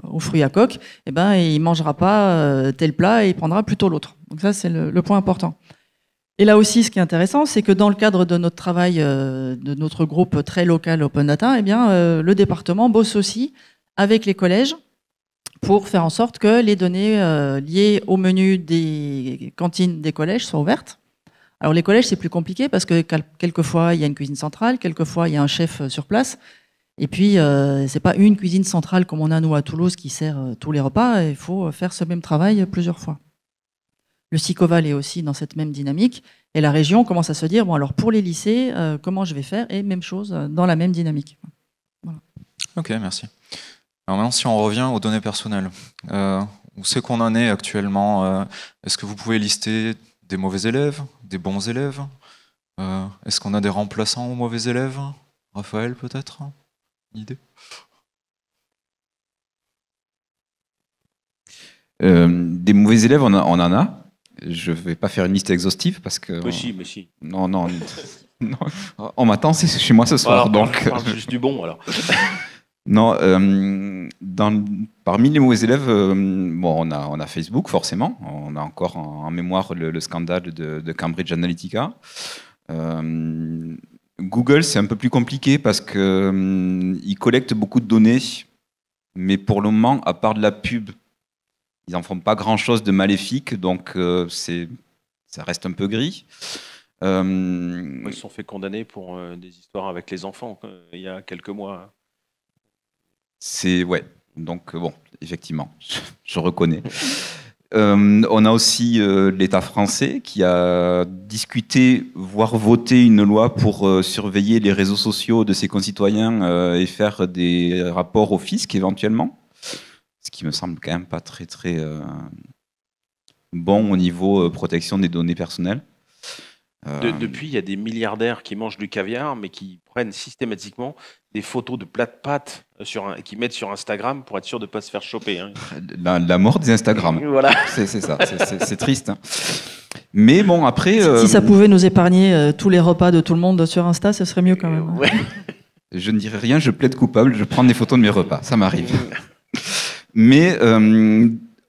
aux fruits à coque, il eh ben il mangera pas tel plat et il prendra plutôt l'autre. Donc ça c'est le, point important. Et là aussi, ce qui est intéressant, c'est que dans le cadre de notre travail, de notre groupe très local Open Data, eh bien, le département bosse aussi avec les collèges pour faire en sorte que les données liées au menu des cantines des collèges soient ouvertes alors les collèges, c'est plus compliqué parce que quelquefois, il y a une cuisine centrale, quelquefois, il y a un chef euh, sur place. Et puis, euh, ce n'est pas une cuisine centrale comme on a nous à Toulouse qui sert euh, tous les repas. Il faut faire ce même travail plusieurs fois. Le SICOVAL est aussi dans cette même dynamique. Et la région commence à se dire, bon, alors pour les lycées, comment je vais faire Et même chose, dans la même dynamique. Ok, merci. Alors maintenant, si on revient aux données personnelles, Où c'est qu'on en est actuellement. Est-ce que vous pouvez lister des mauvais élèves, des bons élèves euh, Est-ce qu'on a des remplaçants aux mauvais élèves Raphaël peut-être idée euh, Des mauvais élèves, on, en a. Je ne vais pas faire une liste exhaustive parce que... Mais si, mais si. Non, non. non. On m'attend chez moi ce soir. donc... Euh, juste du bon alors. Non, euh, parmi les mauvais élèves, euh, bon, on, a, Facebook forcément. On a encore en, mémoire le, scandale de, Cambridge Analytica. Euh, Google, c'est un peu plus compliqué parce qu'ils collectent beaucoup de données, mais pour le moment, à part de la pub, ils n'en font pas grand-chose de maléfique, donc ça reste un peu gris. Ils sont fait condamner pour des histoires avec les enfants il y a quelques mois. Hein. C'est ouais. Donc euh, bon, effectivement, je reconnais. Euh, on a aussi euh, l'État français qui a discuté, voire voté une loi pour surveiller les réseaux sociaux de ses concitoyens et faire des rapports au fisc éventuellement. Ce qui me semble quand même pas très très bon au niveau protection des données personnelles. Euh, depuis, il y a des milliardaires qui mangent du caviar, mais qui prennent systématiquement des photos de plats de pâtes euh, sur un, qui mettent sur Instagram pour être sûr de ne pas se faire choper. Hein. La, mort des Instagram. voilà. C'est ça, c'est triste. Hein. Mais bon, après. Si, euh, ça pouvait nous épargner tous les repas de tout le monde sur Insta, ce serait mieux quand même. Je ne dirais rien, je plaide coupable, je prends des photos de mes repas, ça m'arrive. Mais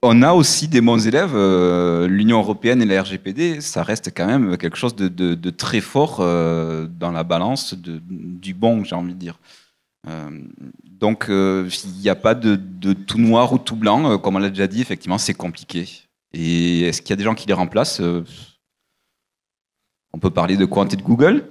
on a aussi des bons élèves. Euh, L'Union européenne et la RGPD, ça reste quand même quelque chose de, très fort euh, dans la balance du bon, j'ai envie de dire. Euh, donc, il n'y a pas de, tout noir ou tout blanc. Comme on l'a déjà dit, effectivement, c'est compliqué. Et est-ce qu'il y a des gens qui les remplacent On peut parler de quantité de Google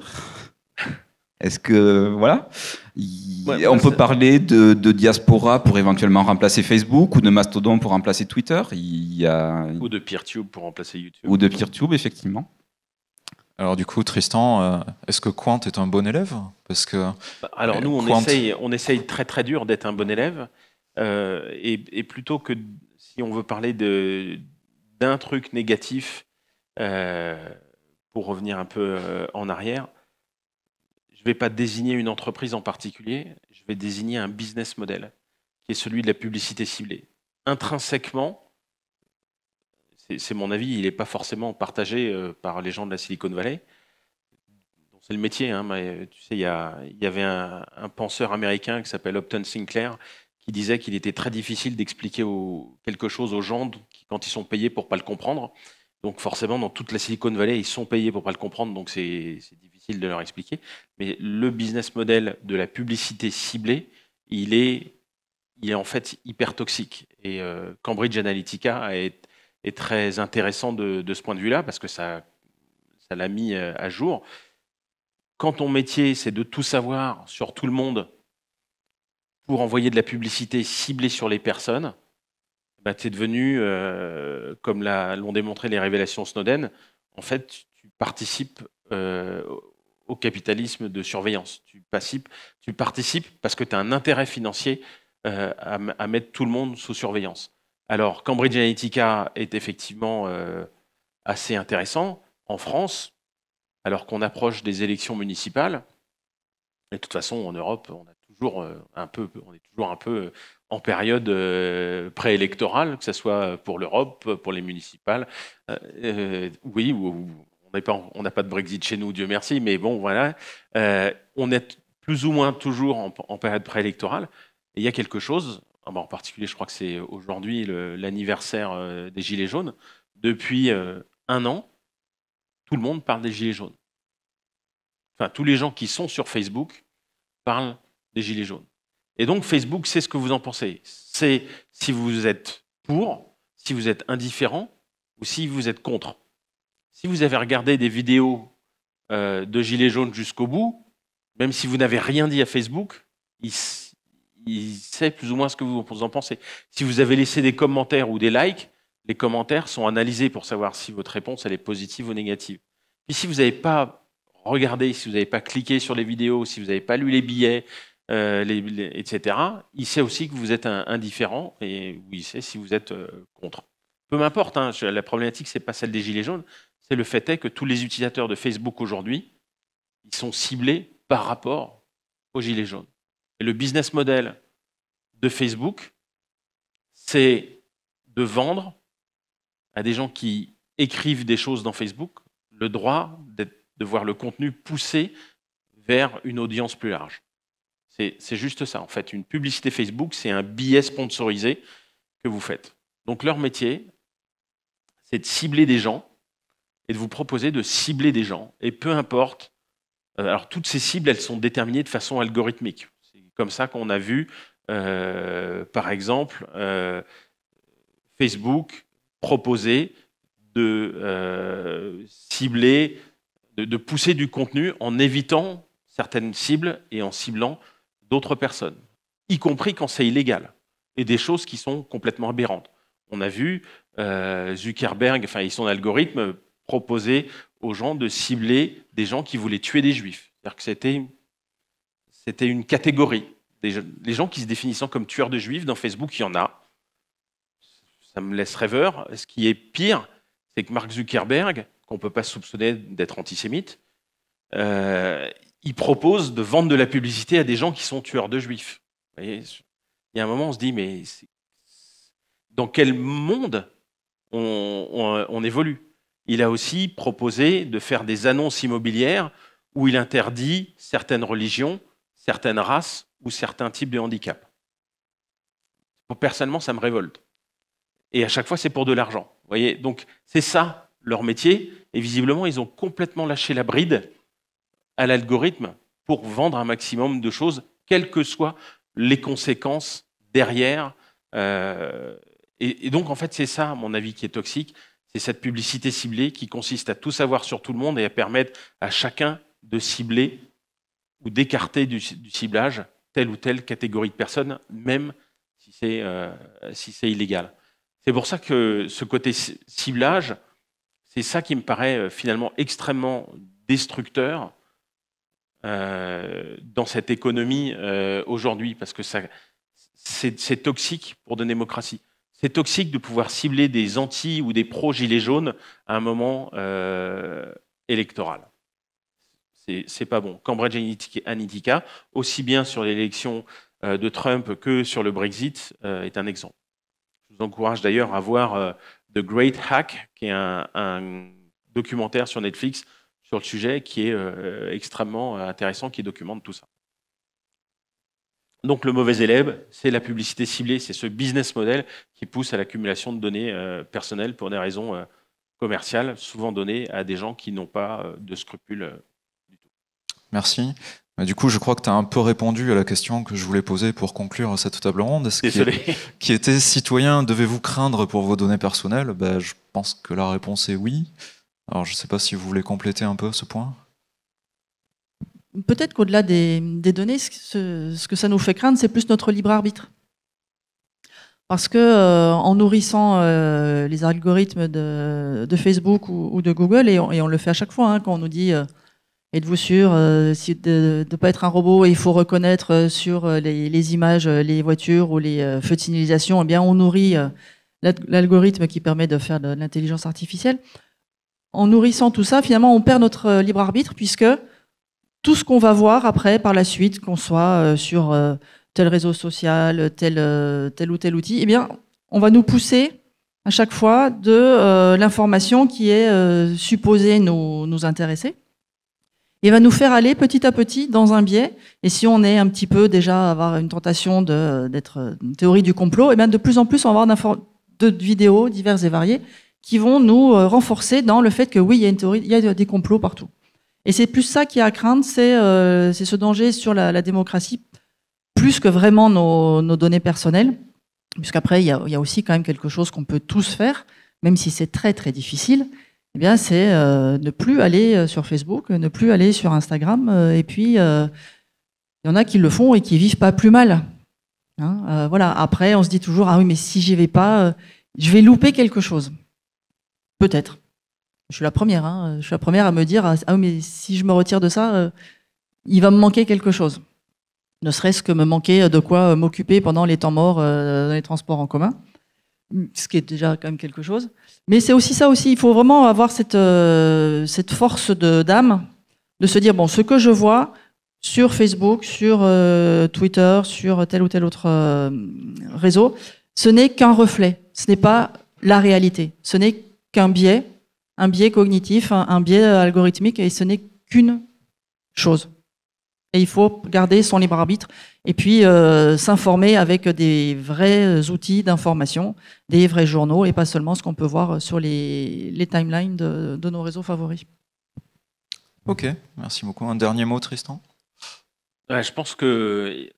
est-ce que voilà, on bah, peut parler de, diaspora pour éventuellement remplacer Facebook ou de Mastodon pour remplacer Twitter Il y a... Ou de PeerTube pour remplacer YouTube. Ou de PeerTube effectivement. Alors du coup, Tristan, euh, est-ce que Quant est un bon élève Parce que bah, alors euh, nous, on, essaye, très très dur d'être un bon élève, euh, et, plutôt que si on veut parler de d'un truc négatif, pour revenir un peu en arrière, je ne vais pas désigner une entreprise en particulier, je vais désigner un business model, qui est celui de la publicité ciblée. Intrinsèquement, c'est mon avis, il n'est pas forcément partagé euh, par les gens de la Silicon Valley, c'est le métier, hein, mais tu sais, il y, avait un, penseur américain qui s'appelle Upton Sinclair qui disait qu'il était très difficile d'expliquer quelque chose aux gens quand ils sont payés pour pas le comprendre. Donc forcément, dans toute la Silicon Valley, ils sont payés pour pas le comprendre, donc c'est difficile de leur expliquer, mais le business model de la publicité ciblée, il est, il est en fait hyper toxique. Et euh, Cambridge Analytica est, est, très intéressant de, ce point de vue-là, parce que ça, ça l'a mis euh, à jour. Quand ton métier, c'est de tout savoir sur tout le monde pour envoyer de la publicité ciblée sur les personnes, ben bah, tu es devenu, euh, comme l'ont démontré les révélations Snowden, en fait, tu participes au capitalisme de surveillance. Tu participes, parce que tu as un intérêt financier euh, à, mettre tout le monde sous surveillance. Alors, Cambridge Analytica est effectivement euh, assez intéressant. En France, alors qu'on approche des élections municipales, et de toute façon, en Europe, on, euh, est toujours un peu en période préélectorale, que ce soit pour l'Europe, pour les municipales, oui, ou on n'a pas de Brexit chez nous, Dieu merci, mais bon, voilà, euh, on est plus ou moins toujours en, période préélectorale. Et il y a quelque chose, ah ben, en particulier, je crois que c'est aujourd'hui l'anniversaire euh, des Gilets jaunes. Depuis euh, un an, tout le monde parle des Gilets jaunes. Enfin, tous les gens qui sont sur Facebook parlent des Gilets jaunes. Et donc, Facebook, c'est ce que vous en pensez. C'est si vous êtes pour, si vous êtes indifférent ou si vous êtes contre si vous avez regardé des vidéos euh, de Gilets jaunes jusqu'au bout, même si vous n'avez rien dit à Facebook, il, sait plus ou moins ce que vous en pensez. Si vous avez laissé des commentaires ou des likes, les commentaires sont analysés pour savoir si votre réponse elle est positive ou négative. Puis si vous n'avez pas regardé, si vous n'avez pas cliqué sur les vidéos, si vous n'avez pas lu les billets, euh, etc., il sait aussi que vous êtes indifférent et il sait si vous êtes euh, contre. Peu m'importe, hein, la problématique, ce n'est pas celle des Gilets jaunes, c'est le fait est que tous les utilisateurs de Facebook aujourd'hui, ils sont ciblés par rapport aux gilets jaunes. Et le business model de Facebook, c'est de vendre à des gens qui écrivent des choses dans Facebook le droit de voir le contenu poussé vers une audience plus large. C'est juste ça. En fait, une publicité Facebook, c'est un billet sponsorisé que vous faites. Donc leur métier, c'est de cibler des gens et de vous proposer de cibler des gens. Et peu importe, euh, alors toutes ces cibles, elles sont déterminées de façon algorithmique. C'est comme ça qu'on a vu, euh, par exemple, euh, Facebook proposer de cibler, de, de, pousser du contenu en évitant certaines cibles et en ciblant d'autres personnes, y compris quand c'est illégal, et des choses qui sont complètement aberrantes. On a vu Zuckerberg, enfin son algorithme proposer aux gens de cibler des gens qui voulaient tuer des juifs. que c'était, c'était une catégorie. Les gens qui se définissant comme tueurs de juifs, dans Facebook, il y en a. Ça me laisse rêveur. Ce qui est pire, c'est que Mark Zuckerberg, qu'on ne peut pas soupçonner d'être antisémite, euh, il propose de vendre de la publicité à des gens qui sont tueurs de juifs. il y a un moment, on se dit, mais dans quel monde on évolue il a aussi proposé de faire des annonces immobilières où il interdit certaines religions, certaines races ou certains types de handicap. Personnellement, ça me révolte. Et à chaque fois, c'est pour de l'argent. voyez Donc, c'est ça leur métier. Et visiblement, ils ont complètement lâché la bride à l'algorithme pour vendre un maximum de choses, quelles que soient les conséquences derrière. Euh, et, et donc, en fait, c'est ça, à mon avis, qui est toxique c'est cette publicité ciblée qui consiste à tout savoir sur tout le monde et à permettre à chacun de cibler ou d'écarter du, ciblage telle ou telle catégorie de personnes, même si c'est euh, illégal. C'est pour ça que ce côté ciblage, c'est ça qui me paraît euh, finalement extrêmement destructeur euh, dans cette économie aujourd'hui, parce que c'est toxique pour de démocratie c'est toxique de pouvoir cibler des anti ou des pro-gilets jaunes à un moment euh, électoral. C'est pas bon. Cambridge Analytica, aussi bien sur l'élection euh, de Trump que sur le Brexit, euh, est un exemple. Je vous encourage d'ailleurs à voir The Great Hack, qui est un, documentaire sur Netflix sur le sujet qui est extrêmement intéressant, qui documente tout ça. Donc le mauvais élève, c'est la publicité ciblée, c'est ce business model qui pousse à l'accumulation de données euh, personnelles pour des raisons euh, commerciales, souvent données à des gens qui n'ont pas euh, de scrupules du tout. Merci. Du coup, je crois que tu as un peu répondu à la question que je voulais poser pour conclure cette table ronde. Qui, qui, était citoyen, devez-vous craindre pour vos données personnelles ben, Je pense que la réponse est oui. Alors, je ne sais pas si vous voulez compléter un peu ce point peut-être qu'au-delà des, données, ce, que ça nous fait craindre, c'est plus notre libre arbitre. Parce que euh, en nourrissant euh, les algorithmes de, Facebook ou, de Google, et on, le fait à chaque fois, hein, quand on nous dit euh, êtes-vous sûr de ne pas être un robot et il faut reconnaître sur les, images les voitures ou les feux de signalisation, eh bien on nourrit l'algorithme qui permet de faire de l'intelligence artificielle. En nourrissant tout ça, finalement, on perd notre libre arbitre puisque tout ce qu'on va voir après par la suite, qu'on soit euh, sur euh, tel réseau social, euh, tel, ou tel outil, eh bien, on va nous pousser à chaque fois de l'information qui est supposée nous, intéresser. Et va nous faire aller petit à petit dans un biais. Et si on est un petit peu déjà avoir une tentation d'être une théorie du complot, et eh bien de plus en plus on va avoir de vidéos diverses et variées qui vont nous renforcer dans le fait que oui, il y a des complots partout. Et c'est plus ça qui a à craindre, c'est euh, ce danger sur la, démocratie, plus que vraiment nos, données personnelles, puisqu'après, il y a, aussi quand même quelque chose qu'on peut tous faire, même si c'est très très difficile, eh bien, c'est euh, ne plus aller euh, sur Facebook, ne plus aller sur Instagram, et puis il y en a qui le font et qui vivent pas plus mal. Hein. voilà. Après, on se dit toujours, ah oui, mais si j'y vais pas, je vais louper quelque chose. Peut-être je suis la première, hein, je suis la première à me dire ah, ah mais si je me retire de ça, euh, il va me manquer quelque chose. Ne serait-ce que me manquer de quoi euh, m'occuper pendant les temps morts euh, dans les transports en commun, mm, ce qui est déjà quand même quelque chose. Mais c'est aussi ça aussi, il faut vraiment avoir cette cette force de d'âme de se dire bon ce que je vois sur Facebook, sur Twitter, sur tel ou tel autre réseau, ce n'est qu'un reflet, ce n'est pas la réalité, ce n'est qu'un biais un biais cognitif, un, biais euh, algorithmique, et ce n'est qu'une chose. Et il faut garder son libre arbitre et puis euh, s'informer avec des vrais outils d'information, des vrais journaux et pas seulement ce qu'on peut voir sur les, timelines de, nos réseaux favoris. Ok, merci beaucoup. Un dernier mot, Tristan Je pense que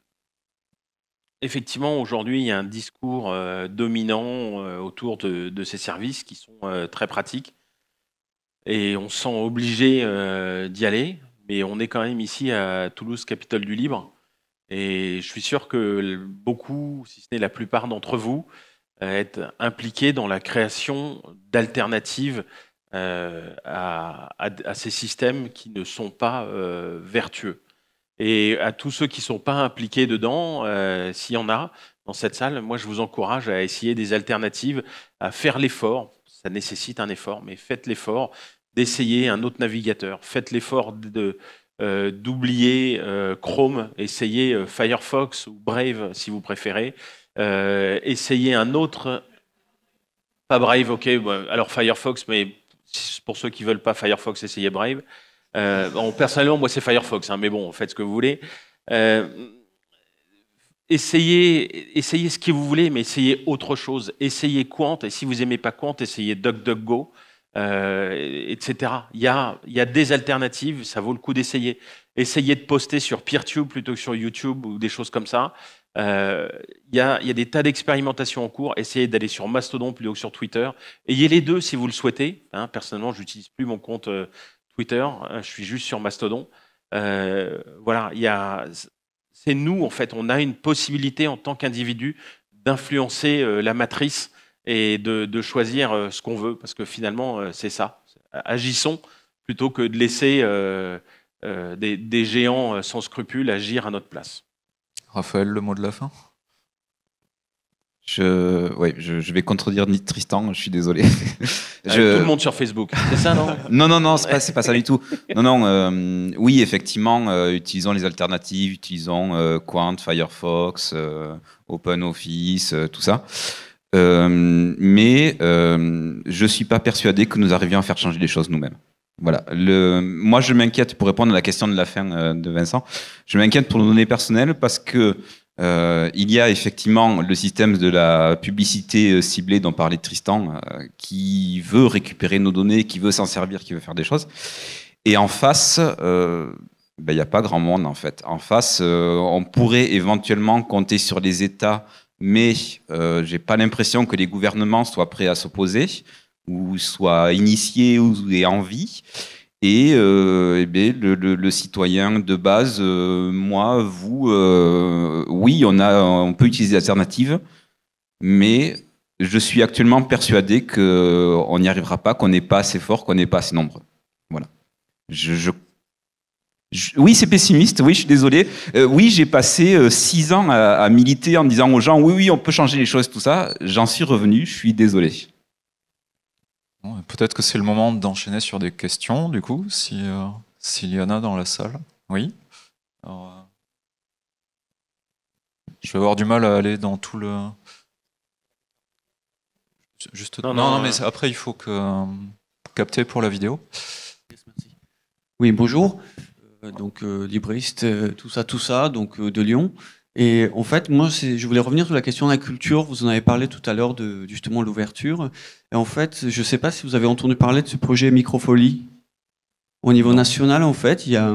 effectivement, aujourd'hui, il y a un discours euh, dominant autour de, ces services qui sont très pratiques et on se sent obligé euh, d'y aller. Mais on est quand même ici à Toulouse, capitale du libre. Et je suis sûr que beaucoup, si ce n'est la plupart d'entre vous, euh, êtes impliqués dans la création d'alternatives euh, à, ces systèmes qui ne sont pas vertueux. Et à tous ceux qui ne sont pas impliqués dedans, s'il y en a dans cette salle, moi je vous encourage à essayer des alternatives, à faire l'effort ça nécessite un effort, mais faites l'effort d'essayer un autre navigateur. Faites l'effort de, euh, d'oublier euh, Chrome, essayez euh, Firefox ou Brave si vous préférez, essayez un autre, pas Brave, ok, bah, alors Firefox, mais pour ceux qui veulent pas Firefox, essayez Brave. personnellement, moi c'est Firefox, hein, mais bon, faites ce que vous voulez. Essayez, essayez ce que vous voulez, mais essayez autre chose. Essayez Quant, et si vous aimez pas Quant, essayez DuckDuckGo. Euh, etc. Il y, a, des alternatives, ça vaut le coup d'essayer. Essayez de poster sur PeerTube plutôt que sur YouTube ou des choses comme ça. Euh, il, y a, des tas d'expérimentations en cours. Essayez d'aller sur Mastodon plutôt que sur Twitter. Ayez les deux si vous le souhaitez. Hein. personnellement, je n'utilise plus mon compte euh, Twitter. Hein. je suis juste sur Mastodon. voilà, c'est nous en fait. On a une possibilité en tant qu'individu d'influencer la matrice et de, choisir euh, ce qu'on veut, parce que finalement, euh, c'est ça. Agissons plutôt que de laisser euh, des, géants sans scrupules agir à notre place. Raphaël, le mot de la fin je, je, vais contredire Tristan, je suis désolé. je... Tout le monde sur Facebook, c'est ça, non Non, non, non, c'est pas, pas ça du tout. Non, non, oui, effectivement, utilisant utilisons les alternatives, utilisons Quant, Firefox, OpenOffice, tout ça. Euh, mais euh, je ne suis pas persuadé que nous arrivions à faire changer les choses nous-mêmes. Voilà. Le, moi, je m'inquiète pour répondre à la question de la fin euh, de Vincent. Je m'inquiète pour nos données personnelles parce que il y a effectivement le système de la publicité ciblée dont parlait Tristan, qui veut récupérer nos données, qui veut s'en servir, qui veut faire des choses. Et en face, ben, il n'y a pas grand monde en fait. En face, on pourrait éventuellement compter sur les États mais euh, j'ai pas l'impression que les gouvernements soient prêts à s'opposer ou soient initiés ou aient envie. Et, euh, eh le, citoyen de base, euh, moi, vous, euh, oui, on, a, on peut utiliser l'alternative, mais je suis actuellement persuadé qu'on n'y arrivera pas, qu'on n'est pas assez fort, qu'on n'est pas assez nombreux. Voilà. Je, je oui, c'est pessimiste. Oui, je suis désolé. Euh, oui, j'ai passé euh, six ans à, militer en disant aux gens oui, oui, on peut changer les choses, tout ça. J'en suis revenu. Je suis désolé. Peut-être que c'est le moment d'enchaîner sur des questions, du coup, si euh, s'il y en a dans la salle. Oui. je vais avoir du mal à aller dans tout le. Juste. Non, non, non mais après, il faut que capter pour la vidéo. Oui, bonjour. Euh, donc euh, libriste, euh, tout ça, tout ça, donc de Lyon. Et en fait, moi, je voulais revenir sur la question de la culture. Vous en avez parlé tout à l'heure de justement l'ouverture. Et en fait, je ne sais pas si vous avez entendu parler de ce projet Microfolie. Au niveau national, en fait, il y a,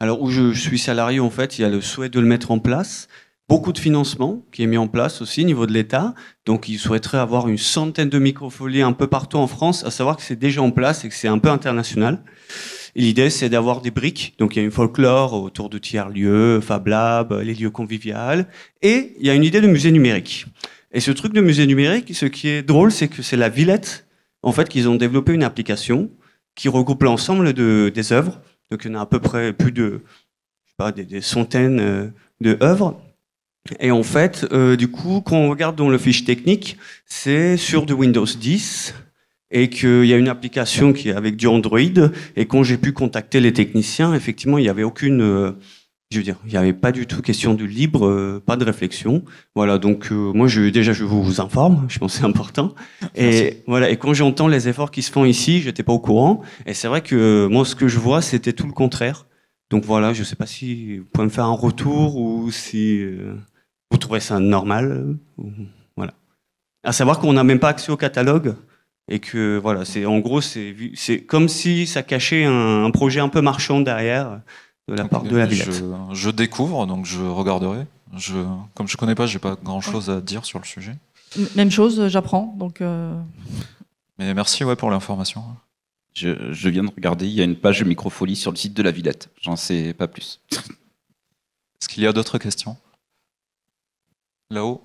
alors où je, je suis salarié, en fait, il y a le souhait de le mettre en place. Beaucoup de financement qui est mis en place aussi au niveau de l'État. Donc, ils souhaiteraient avoir une centaine de microfolies un peu partout en France, à savoir que c'est déjà en place et que c'est un peu international l'idée, c'est d'avoir des briques. Donc, il y a une folklore autour de tiers-lieux, Fab Lab, euh, les lieux conviviaux. Et il y a une idée de musée numérique. Et ce truc de musée numérique, ce qui est drôle, c'est que c'est la Villette, en fait, qu'ils ont développé une application qui regroupe l'ensemble des œuvres. Donc, il y en a à peu près plus de, je sais pas, des, centaines euh, de œuvres. Et en fait, euh, du coup, quand on regarde dans le fiche technique, c'est sur de Windows 10, et qu'il y a une application qui est avec du Android. Et quand j'ai pu contacter les techniciens, effectivement, il n'y avait aucune, euh, je veux dire, il n'y avait pas du tout question de libre, euh, pas de réflexion. Voilà, donc euh, moi, je, déjà, je vous, informe, je pense que c'est important. Et voilà, et quand j'entends les efforts qui se font ici, j'étais pas au courant. Et c'est vrai que moi, ce que je vois, c'était tout le contraire. Donc voilà, je ne sais pas si vous pouvez me faire un retour ou si vous trouvez ça normal. Voilà. À savoir qu'on n'a même pas accès au catalogue et que voilà, c'est en gros c'est comme si ça cachait un, projet un peu marchand derrière de la part de la Villette. Je, découvre donc je regarderai. comme je connais pas, j'ai pas grand chose à dire sur le sujet. Même chose, euh, j'apprends donc. Euh. Mais merci ouais pour l'information. Je, viens de regarder, il y a une page de microfolie sur le site de la Villette. J'en sais pas plus. Est-ce qu'il y a d'autres questions Là-haut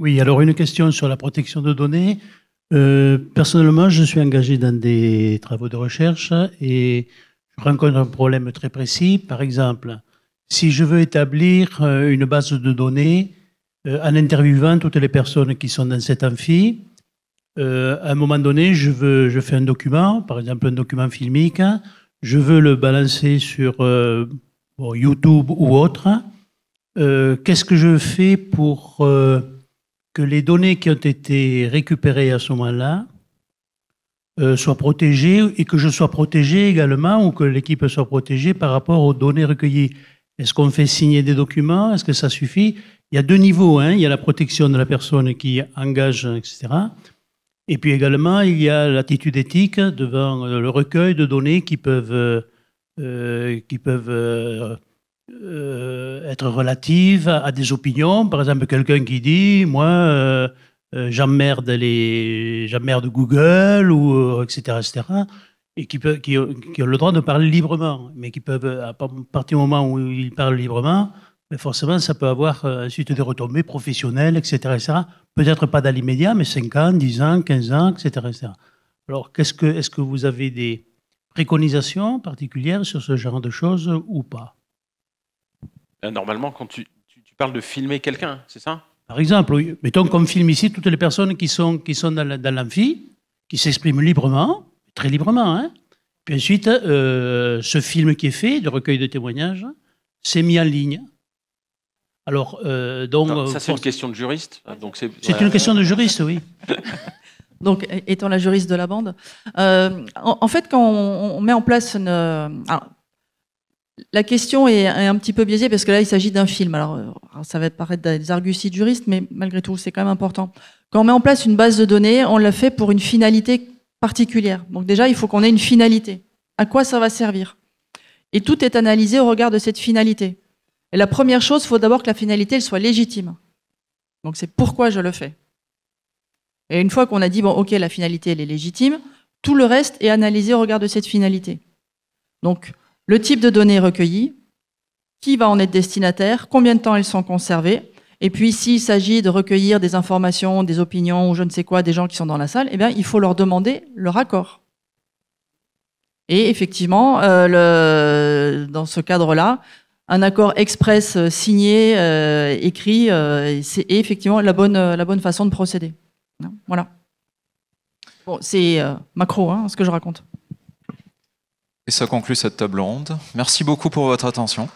Oui, alors une question sur la protection de données. Euh, personnellement, je suis engagé dans des travaux de recherche et je rencontre un problème très précis. Par exemple, si je veux établir euh, une base de données euh, en interviewant toutes les personnes qui sont dans cet amphi, à un moment donné, je, fais un document, par exemple un document filmique, je veux le balancer sur YouTube ou autre. Qu'est-ce que je fais pour que les données qui ont été récupérées à ce moment-là euh, soient protégées et que je sois protégé également ou que l'équipe soit protégée par rapport aux données recueillies. Est-ce qu'on fait signer des documents Est-ce que ça suffit Il y a deux niveaux. Hein. Il y a la protection de la personne qui engage, etc. Et puis également, il y a l'attitude éthique devant le recueil de données qui peuvent, euh, qui peuvent euh, euh, être relative à, des opinions. Par exemple, quelqu'un qui dit, moi, euh, euh, j'emmerde Google ou etc., etc. Et qui, peut, qui, ont le droit de parler librement, mais qui peuvent, à partir du moment où ils parlent librement, mais ben forcément, ça peut avoir suite des retombées professionnelles, etc. etc. Peut-être pas dans l'immédiat, mais 5 ans, 10 ans, 15 ans, etc. etc. Alors, qu'est-ce que, est-ce que vous avez des préconisations particulières sur ce genre de choses ou pas euh, normalement, quand tu, parles de filmer quelqu'un, c'est ça Par exemple, mettons qu'on filme ici toutes les personnes qui sont, qui sont dans l'amphi, qui s'expriment librement, très librement. Hein. Puis ensuite, euh, ce film qui est fait, de recueil de témoignages, c'est mis en ligne. Alors, euh, donc, ça, c'est une question de juriste. Ah, donc c'est une question de juriste, oui. donc, étant la juriste de la bande, en, fait, quand on, met en place une, la question est un petit peu biaisée parce que là, il s'agit d'un film. Alors, euh, ça va paraître des arguties juristes, mais malgré tout, c'est quand même important. Quand on met en place une base de données, on l'a fait pour une finalité particulière. Donc déjà, il faut qu'on ait une finalité. À quoi ça va servir Et tout est analysé au regard de cette finalité. Et la première chose, il faut d'abord que la finalité elle soit légitime. Donc c'est pourquoi je le fais. Et une fois qu'on a dit, bon, ok, la finalité, elle est légitime, tout le reste est analysé au regard de cette finalité. Donc, le type de données recueillies, qui va en être destinataire, combien de temps elles sont conservées, et puis s'il s'agit de recueillir des informations, des opinions ou je ne sais quoi des gens qui sont dans la salle, eh bien il faut leur demander leur accord. Et effectivement, euh, le, dans ce cadre-là, un accord express euh, signé, euh, écrit, c'est effectivement la bonne, la bonne façon de procéder. Voilà. Bon, c'est macro, hein, ce que je raconte. Et ça conclut cette table ronde. Merci beaucoup pour votre attention.